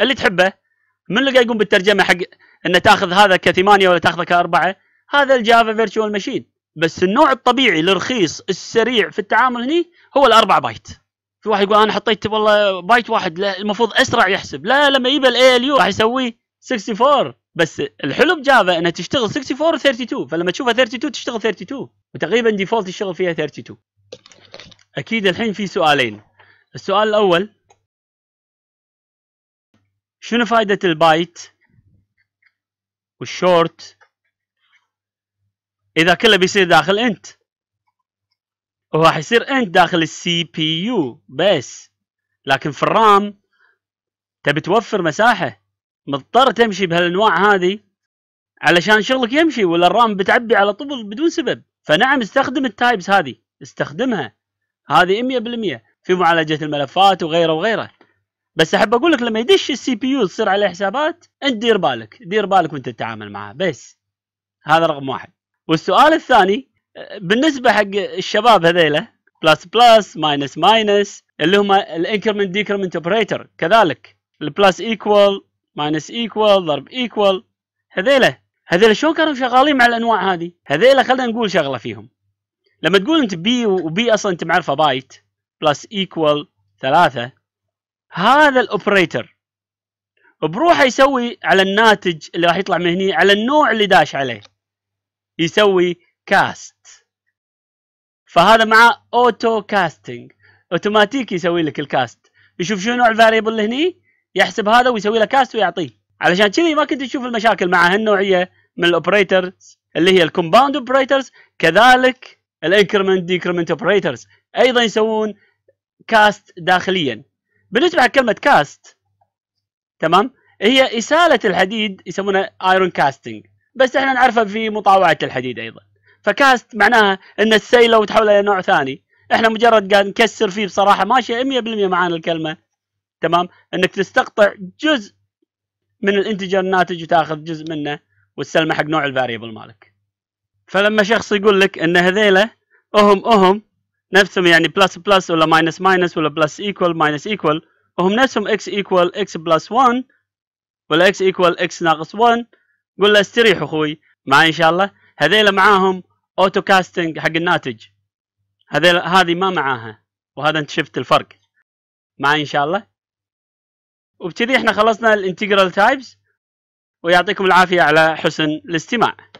اللي تحبه من اللي قاعد يقوم بالترجمه حق انه تاخذ هذا كثمانيه ولا تاخذه كاربعه هذا الجافا فيرتشوال ماشين بس النوع الطبيعي الرخيص السريع في التعامل هني هو الاربع بايت في واحد يقول انا حطيت والله بايت واحد لا المفروض اسرع يحسب لا لما يجيب الاي ال يو راح يسويه 64 بس الحلو بجافا انها تشتغل 64 و 32 فلما تشوفها 32 تشتغل 32 وتقريبا ديفولت الشغل فيها 32 اكيد الحين في سؤالين السؤال الاول شنو فائدة البايت والشورت إذا كله بيصير داخل انت هو حيصير انت داخل السي بي يو بس لكن في الرام تبي توفر مساحة مضطر تمشي بهالانواع هذه علشان شغلك يمشي ولا الرام بتعبي على طول بدون سبب فنعم استخدم التايبس هذه استخدمها هذه 100% في معالجة الملفات وغيره وغيره بس احب اقول لك لما يدش السي بي يو تصير عليه حسابات انت دير بالك دير بالك وانت تتعامل معاه بس هذا رقم واحد والسؤال الثاني بالنسبه حق الشباب هذيله بلس بلس ماينس ماينس اللي هم الانكرمنت ديكرمنت اوبريتور كذلك البلس ايكوال ماينس ايكوال ضرب ايكوال هذيله هذيله شلون كانوا شغالين مع الانواع هذه؟ هذيله خلينا نقول شغله فيهم لما تقول انت بي وبي اصلا انت معرفه بايت بلس ايكوال ثلاثه هذا الاوبريتر بروحه يسوي على الناتج اللي راح يطلع من هني على النوع اللي داش عليه يسوي كاست فهذا مع اوتو كاستنج اوتوماتيكي يسوي لك الكاست يشوف شنو نوع الفاريبل اللي هني يحسب هذا ويسوي له كاست ويعطيه علشان كذي ما كنت تشوف المشاكل مع هالنوعيه من الاوبريترز اللي هي الكومباوند اوبريترز كذلك الانكرمنت ديكرمنت اوبريترز ايضا يسوون كاست داخليا بالنسبه لكلمه كاست تمام هي اساله الحديد يسمونها ايرون كاستنج بس احنا نعرفها في مطاوعه الحديد ايضا فكاست معناها ان السيل لو تحول الى نوع ثاني احنا مجرد قاعد نكسر فيه بصراحه ماشيه 100% معانا الكلمه تمام انك تستقطع جزء من الانتجر الناتج وتاخذ جزء منه وتسلمه حق نوع الفاريبل مالك فلما شخص يقول لك ان هذيله اهم اهم نفسهم يعني بلس بلس ولا ماينس ماينس ولا بلس ايكوال ماينس ايكوال وهم نفسهم اكس ايكوال اكس بلس 1 ولا اكس ايكوال اكس ناقص 1 قول له استريح اخوي معي ان شاء الله هذيلا معاهم اوتو كاستنج حق الناتج هذيلا هذه ما معاها وهذا انت شفت الفرق معي ان شاء الله وبكذي احنا خلصنا الانتجرال تايبس ويعطيكم العافيه على حسن الاستماع